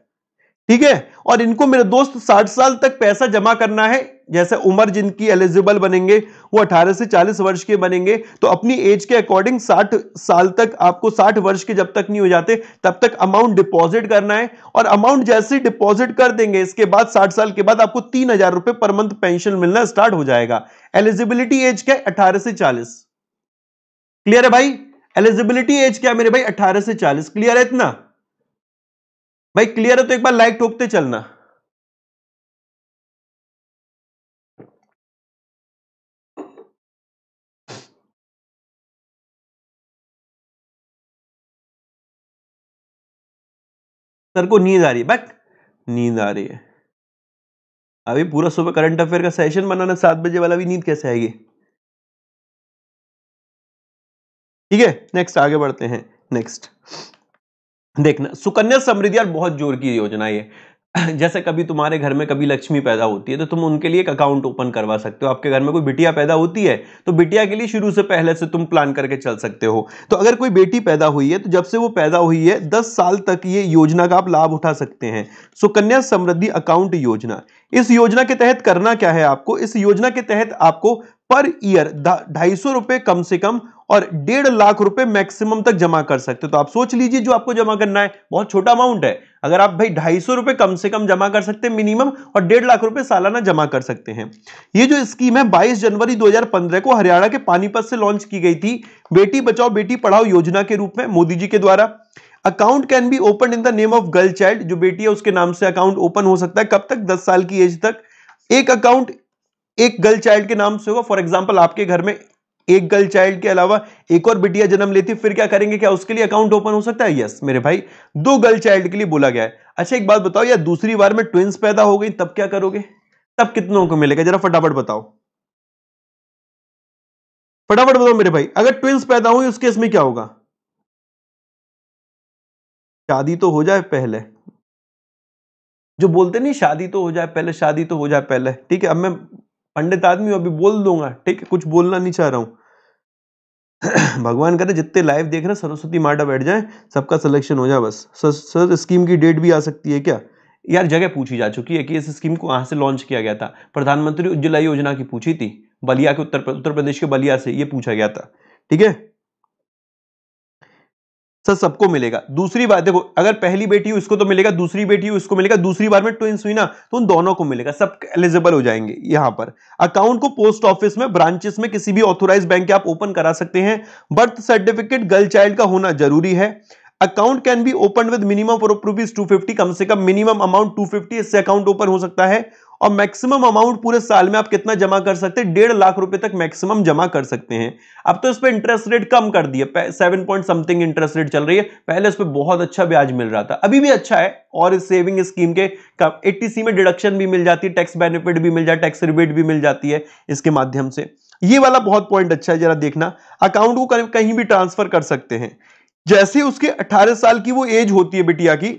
ठीक है और इनको मेरे दोस्त साठ साल तक पैसा जमा करना है जैसे उम्र जिनकी एलिजिबल बनेंगे वो 18 से 40 वर्ष के बनेंगे तो अपनी एज के अकॉर्डिंग 60 साल तक आपको 60 वर्ष के जब तक नहीं हो जाते तब तक अमाउंट डिपॉजिट करना है और अमाउंट जैसे डिपॉजिट कर देंगे इसके बाद 60 साल के बाद आपको तीन हजार रुपए पर मंथ पेंशन मिलना स्टार्ट हो जाएगा एलिजिबिलिटी एज क्या अठारह से चालीस क्लियर है भाई एलिजिबिलिटी एज क्या मेरे भाई अठारह से चालीस क्लियर है इतना भाई क्लियर है तो एक बार लाइक ठोकते चलना सर को नींद आ रही है बट नींद आ रही है अभी पूरा सुबह करंट अफेयर का सेशन बनाना सात बजे वाला भी नींद कैसे आएगी ठीक है नेक्स्ट आगे बढ़ते हैं नेक्स्ट देखना सुकन्या समृद्धि यार बहुत जोर की योजना है जैसे कभी तुम्हारे घर में कभी लक्ष्मी पैदा होती है तो तुम उनके लिए एक अकाउंट ओपन करवा सकते हो आपके घर में कोई बिटिया पैदा होती है तो बिटिया के लिए शुरू से पहले से तुम प्लान करके चल सकते हो तो अगर कोई बेटी पैदा हुई है तो जब से वो पैदा हुई है दस साल तक ये योजना का आप लाभ उठा सकते हैं सुकन्या समृद्धि अकाउंट योजना इस योजना के तहत करना क्या है आपको इस योजना के तहत आपको पर ईयर ढाई सौ रुपए कम से कम और डेढ़ लाख रुपए मैक्सिमम तक जमा कर सकते हो तो आप सोच लीजिए जो आपको जमा करना है बहुत छोटा अमाउंट है अगर आप भाई ढाई सौ रुपए कम से कम जमा कर सकते हैं मिनिमम और डेढ़ लाख रुपए सालाना जमा कर सकते हैं ये जो स्कीम है 22 जनवरी 2015 को हरियाणा के पानीपत से लॉन्च की गई थी बेटी बचाओ बेटी पढ़ाओ योजना के रूप में मोदी जी के द्वारा account can be open in the name of girl child जो बेटी है उसके नाम से अकाउंट ओपन हो सकता है कब तक दस साल की एज तक एक अकाउंट एक गर्ल चाइल्ड के नाम से होगा फॉर एग्जाम्पल आपके घर में एक गर्ल चाइल्ड के अलावा एक और बिटिया जन्म लेती फिर क्या करेंगे क्या उसके लिए अकाउंट ओपन हो सकता है यस मेरे भाई दो गर्ल चाइल्ड के लिए बोला गया है अच्छा एक बात बताओ यार दूसरी बार में ट्विंस पैदा हो गई तब क्या करोगे तब कितनों को मिलेगा जरा फटाफट बताओ फटाफट बताओ मेरे भाई अगर ट्विंस पैदा हुई उस केस में क्या होगा शादी तो हो जाए पहले जो बोलते नहीं शादी तो हो जाए पहले शादी तो हो जाए पहले ठीक है अब मैं पंडित आदमी अभी बोल दूंगा ठीक है कुछ बोलना नहीं चाह रहा हूं भगवान हैं जितने लाइव देख रहे सरस्वती माटा बैठ जाए सबका सिलेक्शन हो जाए बस सर सर स्कीम की डेट भी आ सकती है क्या यार जगह पूछी जा चुकी है कि इस स्कीम को कहाँ से लॉन्च किया गया था प्रधानमंत्री उज्ज्वला योजना की पूछी थी बलिया के उत्तर उत्तर प्रदेश के बलिया से ये पूछा गया था ठीक है सर सबको मिलेगा दूसरी बार देखो अगर पहली बेटी हो इसको तो मिलेगा दूसरी बेटी हो इसको मिलेगा दूसरी बार में ट्विंस हुई ना तो उन दोनों को मिलेगा सब एलिजिबल हो जाएंगे यहां पर अकाउंट को पोस्ट ऑफिस में ब्रांचेस में किसी भी ऑथोराइज बैंक के आप ओपन करा सकते हैं बर्थ सर्टिफिकेट गर्ल चाइल्ड का होना जरूरी है account can be open with minimum rupees two कम से कम मिनिमम अमाउंट टू इससे अकाउंट ओपन हो सकता है और मैक्सिमम अमाउंट पूरे साल में आप कितना जमा कर सकते हैं डेढ़ लाख रुपए तक मैक्सिमम जमा कर सकते हैं अब तो इस पर इंटरेस्ट रेट कम कर दिया seven point something interest rate चल रही है पहले इस पर बहुत अच्छा ब्याज मिल रहा था अभी भी अच्छा है और इस सेविंग स्कीम के एटीसी में डिडक्शन भी मिल जाती है टैक्स बेनिफिट भी मिल जाए टैक्स रिबेट भी मिल जाती है इसके माध्यम से ये वाला बहुत पॉइंट अच्छा है जरा देखना अकाउंट को कहीं भी ट्रांसफर कर सकते हैं जैसे उसके 18 साल की वो एज होती है बिटिया की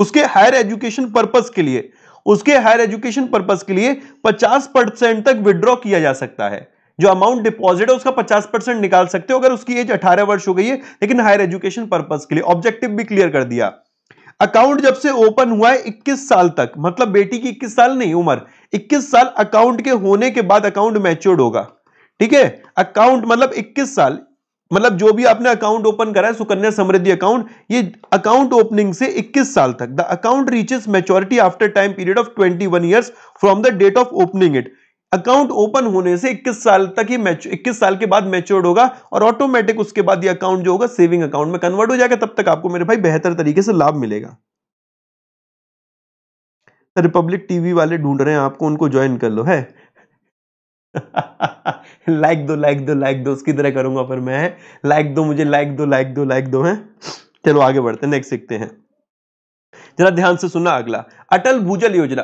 उसके हायर एजुकेशन पर्पस के लिए उसके हायर एजुकेशन पर्पज के लिए 50 परसेंट तक विड्रॉ किया जा सकता है जो अमाउंट डिपॉजिट है उसका 50 परसेंट निकाल सकते हो अगर उसकी एज 18 वर्ष हो गई है लेकिन हायर एजुकेशन पर्पज के लिए ऑब्जेक्टिव भी क्लियर कर दिया अकाउंट जब से ओपन हुआ है 21 साल तक मतलब बेटी की 21 साल नहीं उम्र 21 साल अकाउंट के होने के बाद अकाउंट मैच्योर्ड होगा ठीक है अकाउंट मतलब 21 साल मतलब जो भी आपने अकाउंट ओपन करा है सुकन्या समृद्धि अकाउंट ये अकाउंट ओपनिंग से 21 साल तक the account reaches maturity after time period of 21 years from the date of opening it account open होने से 21 साल तक ही मैच इक्कीस साल के बाद मैच्योर्ड होगा और ऑटोमेटिक उसके बाद ये अकाउंट जो होगा सेविंग अकाउंट में कन्वर्ट हो जाएगा तब तक आपको मेरे भाई बेहतर तरीके से लाभ मिलेगा रिपब्लिक टीवी वाले ढूंढ रहे हैं आपको उनको ज्वाइन कर लो है लाइक दो लाइक दो लाइक दो उसकी तरह करूंगा पर मैं लाइक दो मुझे लाइक दो लाइक दो लाइक दो है चलो आगे बढ़ते हैं नेक्स्ट सीखते हैं जरा ध्यान से सुनना अगला अटल भूजल योजना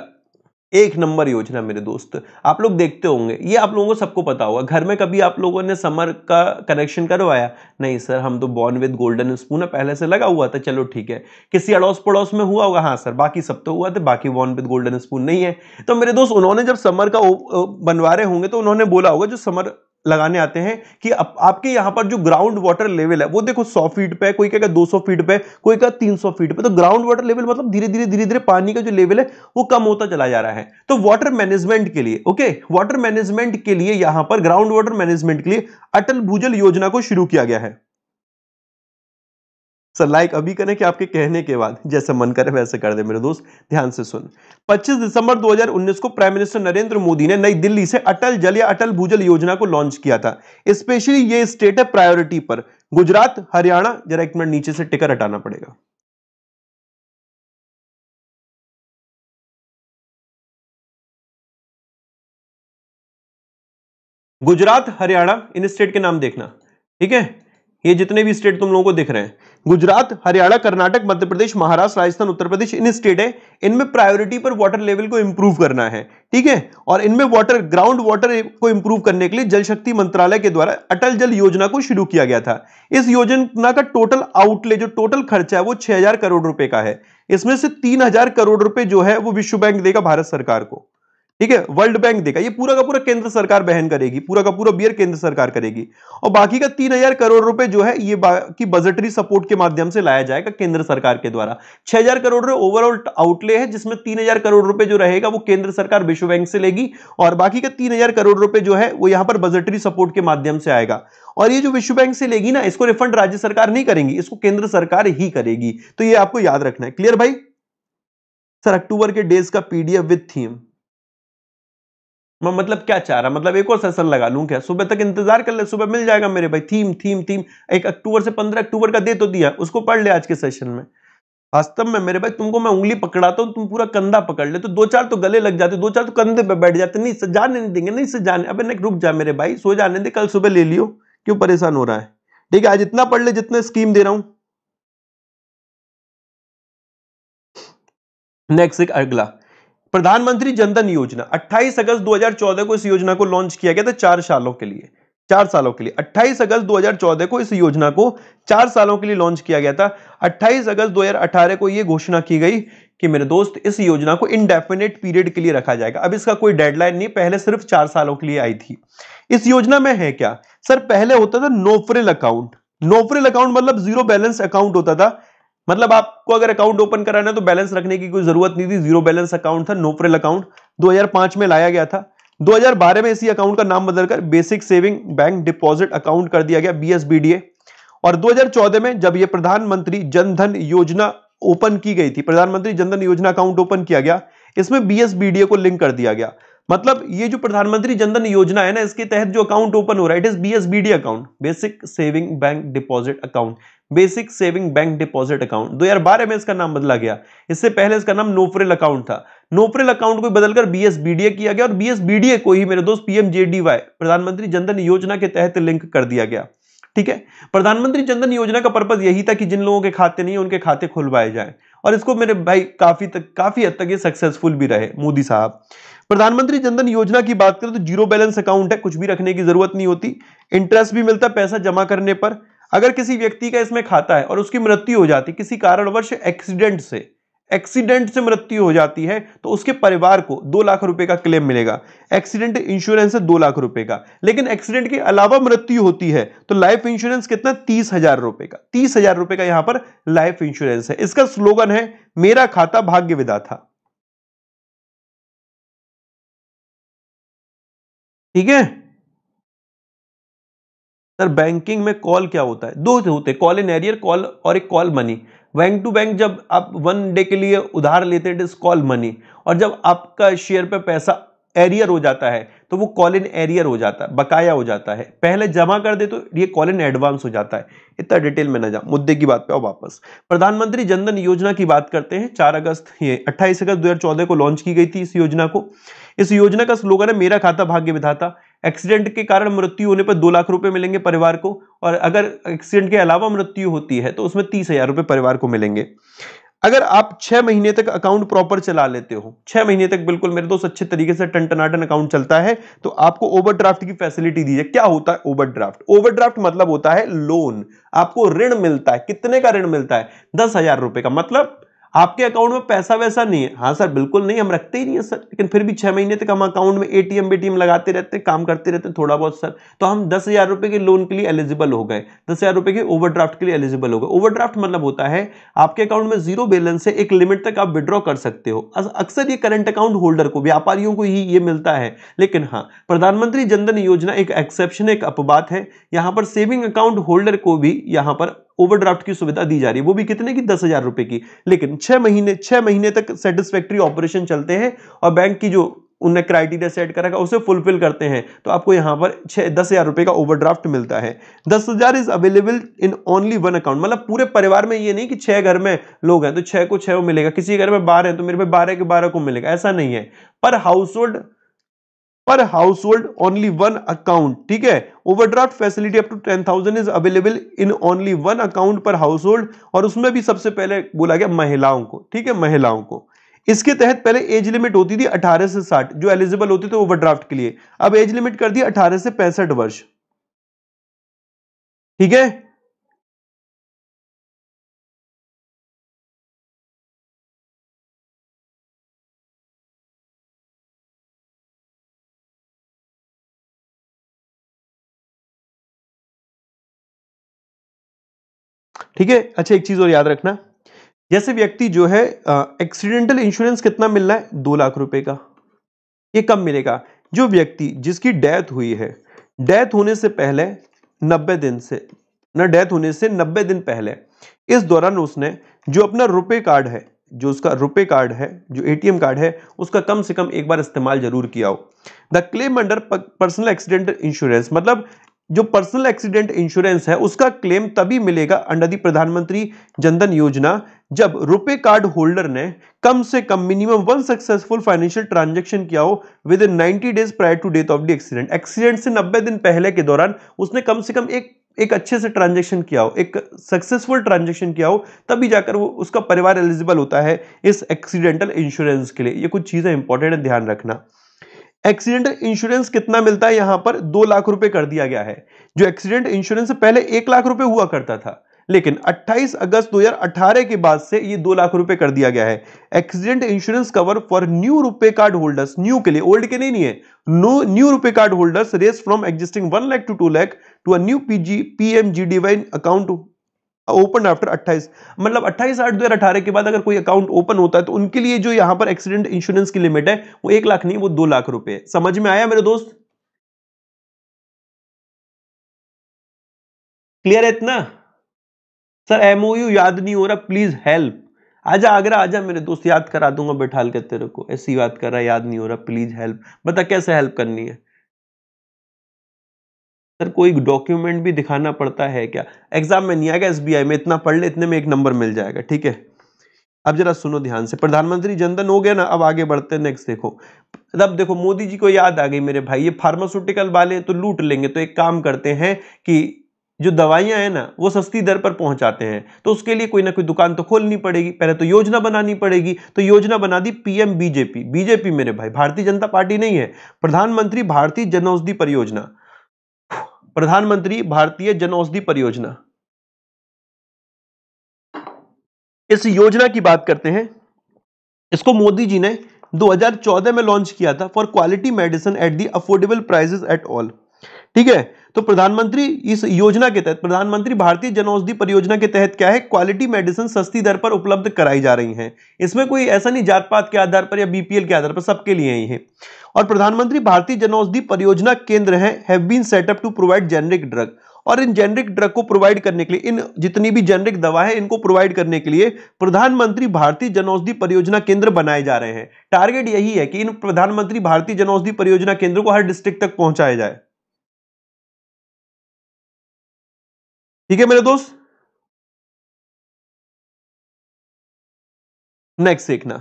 एक नंबर योजना मेरे दोस्त आप लोग देखते होंगे ये आप लोगों को सबको पता होगा घर में कभी आप लोगों ने समर का कनेक्शन करवाया नहीं सर हम तो बॉर्न विद गोल्डन स्पून है पहले से लगा हुआ था चलो ठीक है किसी अड़ोस पड़ोस में हुआ होगा हाँ सर बाकी सब तो हुआ था बाकी बॉर्न विद गोल्डन स्पून नहीं है तो मेरे दोस्त उन्होंने जब समर का बनवा रहे होंगे तो उन्होंने बोला होगा जो समर लगाने आते हैं कि आप, आपके यहां पर जो ग्राउंड वाटर लेवल है वो देखो 100 फीट पे कोई कहेगा 200 फीट पे कोई कहेगा 300 फीट पे तो ग्राउंड वाटर लेवल मतलब धीरे धीरे धीरे धीरे पानी का जो लेवल है वो कम होता चला जा रहा है तो वाटर मैनेजमेंट के लिए ओके वाटर मैनेजमेंट के लिए यहां पर ग्राउंड वाटर मैनेजमेंट के लिए अटल भूजल योजना को शुरू किया गया है सर लाइक अभी करें कि आपके कहने के बाद जैसे मन करे वैसे कर दे मेरे दोस्त ध्यान से सुन 25 दिसंबर 2019 को प्राइम मिनिस्टर नरेंद्र मोदी ने नई दिल्ली से अटल जल या अटल भूजल योजना को लॉन्च किया था स्पेशली ये स्टेट है प्रायोरिटी पर गुजरात हरियाणा जरा एक मिनट नीचे से टिकर हटाना पड़ेगा गुजरात हरियाणा इन स्टेट के नाम देखना ठीक है ये जितने भी स्टेट तुम लोगों को दिख रहे हैं गुजरात हरियाणा कर्नाटक मध्य प्रदेश महाराष्ट्र राजस्थान उत्तर प्रदेश इन स्टेट है इनमें प्रायोरिटी पर वाटर लेवल को इंप्रूव करना है ठीक है और इनमें वाटर ग्राउंड वाटर को इंप्रूव करने के लिए जल शक्ति मंत्रालय के द्वारा अटल जल योजना को शुरू किया गया था इस योजना का टोटल आउटले जो टोटल खर्चा है वो छह करोड़ रुपए का है इसमें से तीन करोड़ रुपए जो है वो विश्व बैंक देगा भारत सरकार को ठीक है वर्ल्ड बैंक देगा ये पूरा का पूरा केंद्र सरकार बहन करेगी पूरा का पूरा बियर केंद्र सरकार करेगी और बाकी का तीन हजार करोड़ रुपए जो है ये की बजटरी सपोर्ट के माध्यम से लाया जाएगा केंद्र सरकार के द्वारा छह हजार करोड़ रुपए ओवरऑल आउटले है जिसमें तीन हजार करोड़ रुपए जो रहेगा वो केंद्र सरकार विश्व बैंक से लेगी और बाकी का तीन हजार करोड़ रुपए जो है वो यहां पर बजटरी सपोर्ट के माध्यम से आएगा और ये जो विश्व बैंक से लेगी ना इसको रिफंड राज्य सरकार नहीं करेंगी इसको केंद्र सरकार ही करेगी तो ये आपको याद रखना है क्लियर भाई सर अक्टूबर के डेज का पीडीएफ विथ थीम मैं मतलब क्या चाह रहा मतलब एक और सेशन लगा लूं क्या सुबह तक इंतजार कर ले सुबह मिल जाएगा मेरे भाई थीम थीम थीम एक अक्टूबर से पंद्रह अक्टूबर का दे तो दिया उसको पढ़ ले आज के सेशन में वास्तव में मेरे भाई तुमको मैं उंगली पकड़ाता तो हूँ तुम पूरा कंधा पकड़ ले तो दो चार तो गले लग जाते दो चार तो कंधे पे बैठ जाते नहीं सजाने नहीं देंगे नहीं सजाने अब नहीं रुक जा मेरे भाई सो जाने दे कल सुबह ले लियो क्यों परेशान हो रहा है ठीक है आज इतना पढ़ ले जितना स्कीम दे रहा हूं नेक्स्ट एक अगला प्रधानमंत्री जनधन योजना 28 अगस्त 2014 को इस योजना को लॉन्च किया गया था चार सालों के लिए चार सालों के लिए 28 अगस्त 2014 को इस योजना को चार सालों के लिए लॉन्च किया गया था 28 अगस्त 2018 को यह घोषणा की गई कि मेरे दोस्त इस योजना को इनडेफिनेट पीरियड के लिए रखा जाएगा अब इसका कोई डेडलाइन नहीं पहले सिर्फ चार सालों के लिए आई थी इस योजना में है क्या सर पहले होता था नोफरिल अकाउंट नोफरिल अकाउंट मतलब जीरो बैलेंस अकाउंट होता था मतलब आपको अगर अकाउंट ओपन कराना है तो बैलेंस रखने की कोई जरूरत नहीं थी जीरो बैलेंस अकाउंट था नोफ्रेल अकाउंट 2005 में लाया गया था 2012 में इसी अकाउंट का नाम बदलकर basic saving bank deposit account कर दिया गया बी और 2014 में जब ये प्रधानमंत्री जनधन योजना ओपन की गई थी प्रधानमंत्री जनधन योजना अकाउंट ओपन किया गया इसमें बीएसबीडीए को लिंक कर दिया गया मतलब ये जो प्रधानमंत्री जनधन योजना है ना इसके तहत जो अकाउंट ओपन हो रहा है it is BSBD account basic saving bank deposit account basic saving bank deposit account 2012 में इसका नाम बदला गया इससे पहले इसका नाम नोफ्रेल अकाउंट था नोफ्रेल अकाउंट को बदलकर बीएसबीडीए किया गया और बीएसबीडीए को ही मेरे दोस्त पीएमजेडीवाई प्रधानमंत्री जनधन योजना के तहत लिंक कर दिया गया ठीक है प्रधानमंत्री जनधन योजना का पर्पज यही था कि जिन लोगों के खाते नहीं उनके खाते खुलवाए जाए और इसको मेरे भाई काफी तक काफी हद तक ये सक्सेसफुल भी रहे मोदी साहब प्रधानमंत्री जनधन योजना की बात करें तो जीरो बैलेंस अकाउंट है कुछ भी रखने की जरूरत नहीं होती इंटरेस्ट भी मिलता है पैसा जमा करने पर अगर किसी व्यक्ति का इसमें खाता है और उसकी मृत्यु हो जाती है किसी कारणवश एक्सीडेंट से एक्सीडेंट से मृत्यु हो जाती है तो उसके परिवार को दो लाख रुपए का क्लेम मिलेगा एक्सीडेंट इंश्योरेंस है दो लाख रुपए का लेकिन एक्सीडेंट के अलावा मृत्यु होती है तो लाइफ इंश्योरेंस कितना तीस हजार रुपए का तीस हजार रुपए का यहां पर लाइफ इंश्योरेंस है इसका स्लोगन है मेरा खाता भाग्य विदा था ठीक है सर बैंकिंग में कॉल क्या होता है दो होते हैं कॉल इन एरियर कॉल और एक call money bank to bank जब आप वन डे के लिए उधार लेते हैं इट इज कॉल मनी और जब आपका शेयर पे पैसा एरियर हो जाता है तो वो कॉल इन एरियर हो जाता है बकाया हो जाता है पहले जमा कर दे तो ये कॉल इन एडवांस हो जाता है इतना डिटेल में ना जाओ मुद्दे की बात पे आओ वापस प्रधानमंत्री जनधन योजना की बात करते हैं चार अगस्त ये अट्ठाईस अगस्त 2014 को लॉन्च की गई थी इस योजना को इस योजना का स्लोगन है मेरा खाता भाग्य विधाता एक्सीडेंट के कारण मृत्यु होने पर दो लाख रुपए मिलेंगे परिवार को और अगर एक्सीडेंट के अलावा मृत्यु होती है तो उसमें तीस हजार रुपए परिवार को मिलेंगे अगर आप छह महीने तक अकाउंट प्रॉपर चला लेते हो छह महीने तक बिल्कुल मेरे दोस्त अच्छे तरीके से टन टनाटन अकाउंट चलता है तो आपको ओवरड्राफ्ट की फैसिलिटी दी जाए क्या होता है ओवरड्राफ्ट ओवरड्राफ्ट मतलब होता है लोन आपको ऋण मिलता है कितने का ऋण मिलता है दस हजार रुपए का मतलब आपके अकाउंट में पैसा वैसा नहीं है हाँ सर बिल्कुल नहीं हम रखते ही नहीं है सर लेकिन फिर भी छह महीने तक हम अकाउंट में एटीएम बेटीएम लगाते रहते हैं काम करते रहते हैं थोड़ा बहुत सर तो हम दस हज़ार रुपये के लोन के लिए एलिजिबल हो गए दस हज़ार रुपए के ओवरड्राफ्ट के लिए एलिजिबल हो गए ओवरड्राफ्ट मतलब होता है आपके अकाउंट में जीरो बैलेंस से एक लिमिट तक आप विड्रॉ कर सकते हो अक्सर ये करंट अकाउंट होल्डर को व्यापारियों को ही ये मिलता है लेकिन हाँ प्रधानमंत्री जनधन योजना एक एक्सेप्शन एक अपवाद है यहाँ पर सेविंग अकाउंट होल्डर को भी यहाँ पर ओवरड्राफ्ट की सुविधा दी जा रही है वो भी कितने की दस हजार रुपए की लेकिन छह महीने छह महीने तक सेटिस्फैक्ट्री ऑपरेशन चलते हैं और बैंक की जो उन्हें क्राइटेरिया सेट करेगा उसे फुलफिल करते हैं तो आपको यहां पर छह दस हज़ार रुपए का ओवरड्राफ्ट मिलता है दस हज़ार is available in only one account मतलब पूरे परिवार में ये नहीं कि छह घर में लोग हैं तो छह को छह मिलेगा किसी घर में बारह है तो मेरे पे बारह के बारह को मिलेगा ऐसा नहीं है per household per household only one account ठीक है overdraft facility up to ten thousand is available in only one account per household और उसमें भी सबसे पहले बोला गया महिलाओं को ठीक है महिलाओं को इसके तहत पहले एज लिमिट होती थी 18 से 60 जो एलिजिबल होते थे ओवरड्राफ्ट के लिए अब एज लिमिट कर दी 18 से पैंसठ वर्ष ठीक है ठीक है अच्छा एक चीज और याद रखना जैसे व्यक्ति जो है एक्सीडेंटल इंश्योरेंस कितना मिलना है दो लाख रुपए का ये कम मिलेगा जो व्यक्ति जिसकी डेथ हुई है डेथ होने से पहले नब्बे दिन से ना डेथ होने से नब्बे दिन पहले इस दौरान उसने जो अपना रुपए कार्ड है जो उसका रुपए कार्ड है जो एटीएम कार्ड है उसका कम से कम एक बार इस्तेमाल जरूर किया हो the claim under personal accident insurance मतलब जो पर्सनल एक्सीडेंट इंश्योरेंस है उसका क्लेम तभी मिलेगा अंडर दी प्रधानमंत्री जनधन योजना जब रुपे कार्ड होल्डर ने कम से कम minimum one successful financial transaction किया हो within ninety days prior to date of the accident accident से नब्बे दिन पहले के दौरान उसने कम से कम एक एक अच्छे से ट्रांजेक्शन किया हो एक सक्सेसफुल ट्रांजेक्शन किया हो तभी जाकर वो उसका परिवार एलिजिबल होता है इस एक्सीडेंटल इंश्योरेंस के लिए ये कुछ चीज़ें इंपॉर्टेंट है ध्यान रखना एक्सीडेंट इंश्योरेंस कितना मिलता है यहां पर दो लाख रुपए कर दिया गया है जो एक्सीडेंट इंश्योरेंस पहले एक लाख रुपए हुआ करता था लेकिन 28 अगस्त 2018 के बाद से ये दो लाख रुपए कर दिया गया है accident insurance cover for new RuPay card holders new के लिए ओल्ड के नहीं नहीं है no new RuPay card holders raise from existing one lakh to two lakh to a new PG PMJDY account open after 28 मतलब 28 आठ दो अठारह के बाद अगर कोई अकाउंट ओपन होता है तो उनके लिए जो यहां पर एक्सीडेंट इंश्योरेंस की लिमिट है वो एक लाख नहीं वो दो लाख रुपए समझ में आया मेरे दोस्त क्लियर है इतना सर एमओयू याद नहीं हो रहा प्लीज हेल्प आजा आगरा आजा मेरे दोस्त याद करा दूंगा बैठाल के तेरे को ऐसी बात कर रहा है याद नहीं हो रहा प्लीज हेल्प बता कैसे हेल्प करनी है सर कोई डॉक्यूमेंट भी दिखाना पड़ता है क्या एग्जाम में नहीं आएगा एस में इतना पढ़ ले इतने में एक नंबर मिल जाएगा ठीक है अब जरा सुनो ध्यान से प्रधानमंत्री जनधन हो गया ना अब आगे बढ़ते नेक्स्ट देखो अब देखो मोदी जी को याद आ गई मेरे भाई ये फार्मास्यूटिकल वाले तो लूट लेंगे तो एक काम करते हैं कि जो दवाइयां हैं ना वो सस्ती दर पर पहुंचाते हैं तो उसके लिए कोई ना कोई दुकान तो खोलनी पड़ेगी पहले तो योजना बनानी पड़ेगी तो योजना बना दी पीएम बीजेपी बीजेपी मेरे भाई भारतीय जनता पार्टी नहीं है प्रधानमंत्री भारतीय जनऔषधि परियोजना प्रधानमंत्री भारतीय जनऔषधि परियोजना इस योजना की बात करते हैं इसको मोदी जी ने 2014 में लॉन्च किया था for quality medicine at the affordable prices at all ठीक है तो प्रधानमंत्री इस योजना के तहत प्रधानमंत्री भारतीय औषधि परियोजना के तहत क्या है क्वालिटी मेडिसिन सस्ती दर पर उपलब्ध कराई जा रही हैं इसमें कोई ऐसा नहीं जात पात के आधार पर या बीपीएल के आधार पर सबके लिए ही है और प्रधानमंत्री भारतीय औषधि परियोजना केंद्र है have been set up to provide generic drug और इन जेनरिक ड्रग को प्रोवाइड करने के लिए इन जितनी भी जेनरिक दवा है इनको प्रोवाइड करने के लिए प्रधानमंत्री भारतीय जनौषधि परियोजना केंद्र बनाए जा रहे हैं टारगेट यही है कि इन प्रधानमंत्री भारतीय जनौषधि परियोजना केंद्र को हर डिस्ट्रिक्ट तक पहुंचाया जाए ठीक है मेरे दोस्त नेक्स्ट देखना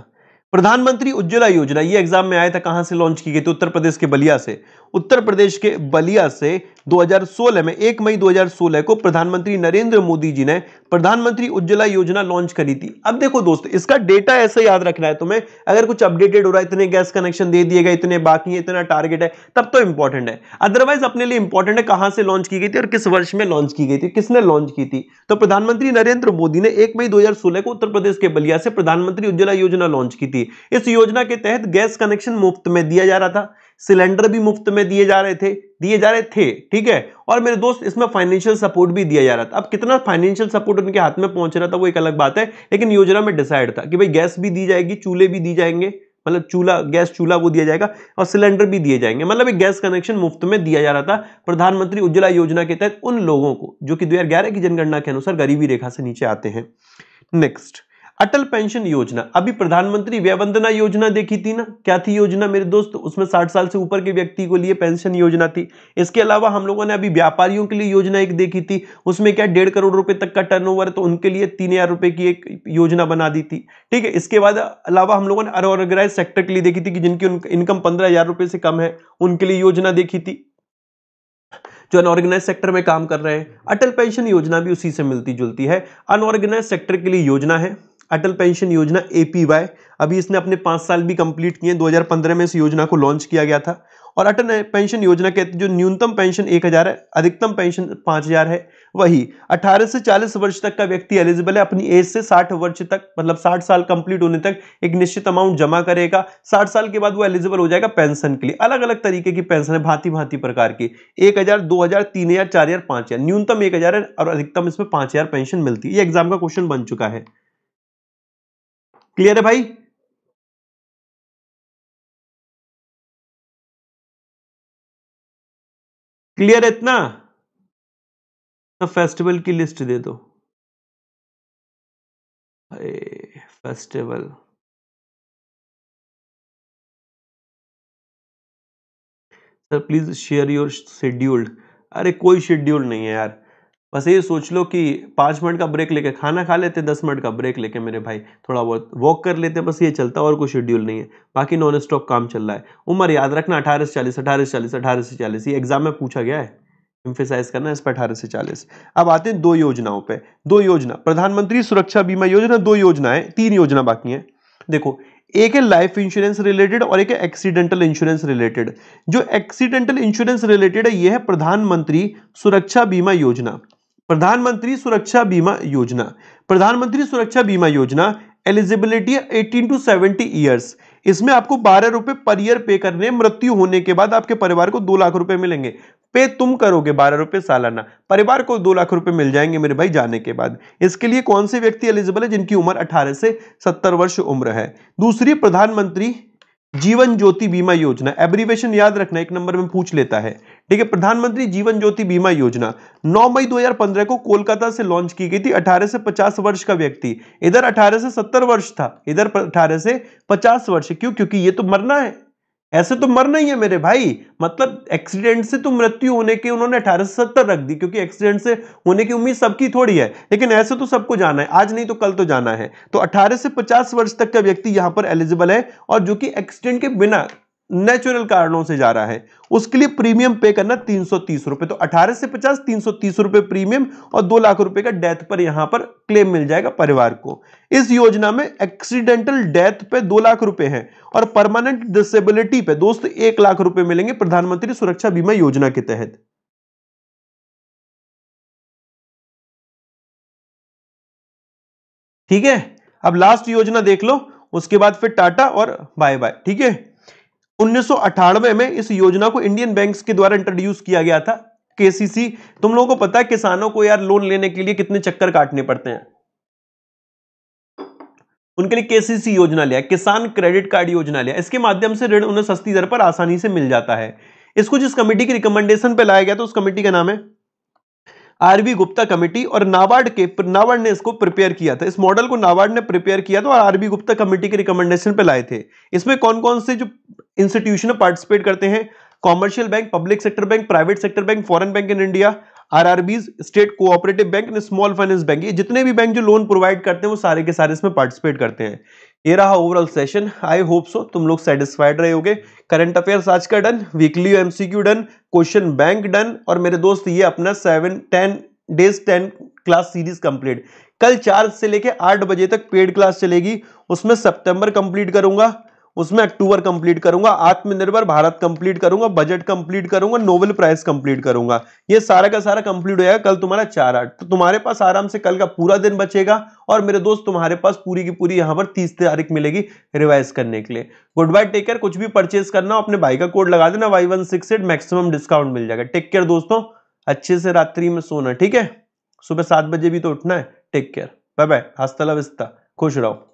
प्रधानमंत्री उज्ज्वला योजना ये एग्जाम में आया था कहां से लॉन्च की गई थी उत्तर प्रदेश के बलिया से उत्तर प्रदेश के बलिया से 2016 में 1 मई 2016 को प्रधानमंत्री नरेंद्र मोदी जी ने प्रधानमंत्री उज्ज्वला योजना लॉन्च करी थी अब देखो दोस्त इसका डेटा ऐसे याद रखना है तुम्हें अगर कुछ अपडेटेड हो रहा है इतने गैस कनेक्शन दे दिए गए इतने बाकी है इतना टारगेट है तब तो इंपॉर्टेंट है अदरवाइज अपने लिए इंपॉर्टेंट है कहां से लॉन्च की गई थी और किस वर्ष में लॉन्च की गई थी किसने लॉन्च की थी तो प्रधानमंत्री नरेंद्र मोदी ने एक मई दो को उत्तर प्रदेश के बलिया से प्रधानमंत्री उज्ज्वला योजना लॉन्च की थी इस योजना के तहत गैस कनेक्शन मुफ्त में दिया जा रहा था सिलेंडर भी मुफ्त में दिए जा रहे थे दिए जा रहे थे ठीक है और मेरे दोस्त इसमें फाइनेंशियल सपोर्ट भी दिया जा रहा था अब कितना फाइनेंशियल सपोर्ट उनके हाथ में पहुंच रहा था वो एक अलग बात है लेकिन योजना में डिसाइड था कि भाई गैस भी दी जाएगी चूल्हे भी दी जाएंगे मतलब चूल्हा गैस चूल्हा वो दिया जाएगा और सिलेंडर भी दिए जाएंगे मतलब एक गैस कनेक्शन मुफ्त में दिया जा रहा था प्रधानमंत्री उज्ज्वला योजना के तहत उन लोगों को जो कि दो की जनगणना के अनुसार गरीबी रेखा से नीचे आते हैं नेक्स्ट अटल पेंशन योजना अभी प्रधानमंत्री व्यवंदना योजना देखी थी ना क्या थी योजना मेरे दोस्त उसमें 60 साल से ऊपर के व्यक्ति को लिए पेंशन योजना थी इसके अलावा हम लोगों ने अभी व्यापारियों के लिए योजना एक देखी थी उसमें क्या डेढ़ करोड़ रुपए तक का टर्नओवर तो उनके लिए तीन हजार रुपए की एक योजना बना दी थी ठीक है इसके बाद अलावा हम लोगों ने अनऑर्गेनाइज सेक्टर के लिए देखी थी कि जिनकी इनकम पंद्रह हजार रुपए से कम है उनके लिए योजना देखी थी जो अनऑर्गेनाइज सेक्टर में काम कर रहे हैं अटल पेंशन योजना भी उसी से मिलती जुलती है अनऑर्गेनाइज सेक्टर के लिए योजना है अटल पेंशन योजना ए अभी इसने अपने पाँच साल भी कंप्लीट किए 2015 में इस योजना को लॉन्च किया गया था और अटल पेंशन योजना के जो न्यूनतम पेंशन एक हज़ार है अधिकतम पेंशन पाँच हज़ार है वही 18 से 40 वर्ष तक का व्यक्ति एलिजिबल है अपनी एज से 60 वर्ष तक मतलब 60 साल कंप्लीट होने तक एक निश्चित अमाउंट जमा करेगा 60 साल के बाद वो एलिजिबल हो जाएगा पेंशन के लिए अलग अलग तरीके की पेंशन है भांति भांति प्रकार की एक हज़ार दो हज़ार तीन हज़ार चार हज़ार पांच हज़ार न्यूनतम एक हज़ार है और अधिकतम इसमें पांच हज़ार पेंशन मिलती है ये एग्जाम का क्वेश्चन बन चुका है क्लियर है भाई क्लियर है इतना फेस्टिवल हाँ, की लिस्ट दे दो festival sir please share your scheduled अरे कोई शेड्यूल नहीं है यार बस ये सोच लो कि पाँच मिनट का ब्रेक लेके खाना खा लेते दस मिनट का ब्रेक लेके मेरे भाई थोड़ा बहुत वॉक कर लेते बस ये चलता और कोई शेड्यूल नहीं है बाकी नॉन स्टॉप काम चल रहा है उम्र याद रखना अठारह से चालीस अठारह से चालीस अठारह से चालीस ये एग्जाम में पूछा गया है इम्फेसाइज करना इस पर अठारह से चालीस अब आते हैं दो योजनाओं पर दो योजना प्रधानमंत्री सुरक्षा बीमा योजना दो योजना है तीन योजना बाकी हैं देखो एक है लाइफ इंश्योरेंस रिलेटेड और एक है एक्सीडेंटल इंश्योरेंस रिलेटेड जो एक्सीडेंटल इंश्योरेंस रिलेटेड है यह है प्रधानमंत्री सुरक्षा बीमा योजना प्रधानमंत्री सुरक्षा बीमा योजना प्रधानमंत्री Suraksha Bima Yojana eligibility eighteen to seventy years इसमें आपको बारह रुपए पर ईयर पे करने मृत्यु होने के बाद आपके परिवार को दो लाख रुपए मिलेंगे पे तुम करोगे बारह रुपए सालाना परिवार को दो लाख रुपए मिल जाएंगे मेरे भाई जाने के बाद इसके लिए कौन से व्यक्ति एलिजिबल है जिनकी उम्र अठारह से सत्तर वर्ष उम्र है दूसरी प्रधानमंत्री जीवन ज्योति बीमा योजना एब्रीवेशन याद रखना एक नंबर में पूछ लेता है ठीक है प्रधानमंत्री जीवन ज्योति बीमा योजना 9 मई 2015 को कोलकाता से लॉन्च की गई थी 18 से 50 वर्ष का व्यक्ति इधर 18 से 70 वर्ष था इधर 18 से 50 वर्ष क्यों क्योंकि ये तो मरना है ऐसे तो मर नहीं है मेरे भाई मतलब एक्सीडेंट से तो मृत्यु होने की उन्होंने अठारह से सत्तर रख दी क्योंकि एक्सीडेंट से होने की उम्मीद सबकी थोड़ी है लेकिन ऐसे तो सबको जाना है आज नहीं तो कल तो जाना है तो अठारह से पचास वर्ष तक का व्यक्ति यहां पर एलिजिबल है और जो कि एक्सीडेंट के बिना नेचुरल कारणों से जा रहा है उसके लिए प्रीमियम पे करना तीन सौ तीस रुपए तो अठारह से पचास तीन सौ तीस रुपए प्रीमियम और दो लाख रुपए का डेथ पर यहां पर क्लेम मिल जाएगा परिवार को इस योजना में एक्सीडेंटल डेथ पे दो लाख रुपए हैं और परमानेंट डिसेबिलिटी पे दोस्त एक लाख रुपए मिलेंगे प्रधानमंत्री सुरक्षा बीमा योजना के तहत ठीक है अब लास्ट योजना देख लो उसके बाद फिर टाटा और बाय बाय ठीक है 1998 में इस योजना को इंडियन बैंक्स के द्वारा इंट्रोड्यूस किया गया था केसीसी तुम लोगों को पता है किसानों को यार लोन लेने के लिए कितने चक्कर काटने पड़ते हैं उनके लिए केसीसी योजना लिया किसान क्रेडिट कार्ड योजना लिया इसके माध्यम से ऋण उन्हें सस्ती दर पर आसानी से मिल जाता है इसको जिस कमेटी की रिकमेंडेशन पर लाया गया तो उस कमेटी का नाम है आरबी गुप्ता कमेटी और नाबार्ड के नाबार्ड ने इसको प्रिपेयर किया था इस मॉडल को नाबार्ड ने प्रिपेयर किया था और आरबी गुप्ता कमेटी के रिकमेंडेशन पे लाए थे इसमें कौन कौन से जो इंस्टीट्यूशन पार्टिसिपेट करते हैं commercial bank public sector bank private sector bank foreign bank in India RRBs state cooperative bank and small finance bank ये जितने भी बैंक जो लोन प्रोवाइड करते हैं वो सारे के सारे इसमें पार्टिसिपेट करते हैं ये रहा overall session I hope so तुम लोग सेटिस्फाइड रहे होगे करंट अफेयर्स आज का done weekly MCQ done question bank done और मेरे दोस्त ये अपना seven ten days ten class series complete कल चार से लेके आठ बजे तक पेड क्लास चलेगी उसमें सितंबर कंप्लीट करूंगा उसमें अक्टूबर कंप्लीट करूंगा आत्मनिर्भर भारत कंप्लीट करूंगा बजट कंप्लीट करूंगा नोबेल प्राइज कंप्लीट करूंगा ये सारा का सारा कंप्लीट हो जाएगा कल तुम्हारा चार आठ तो तुम्हारे पास आराम से कल का पूरा दिन बचेगा और मेरे दोस्त तुम्हारे पास पूरी की पूरी यहां पर तीस तारीख मिलेगी रिवाइज करने के लिए गुड बाय टेक केयर कुछ भी परचेज करना अपने भाई का कोड लगा देना Y one six eight maximum discount मिल जाएगा टेक केयर दोस्तों अच्छे से रात्रि में सोना ठीक है सुबह सात बजे भी तो उठना है टेक केयर बाय बाय हास्ता लविस्ता खुश रहो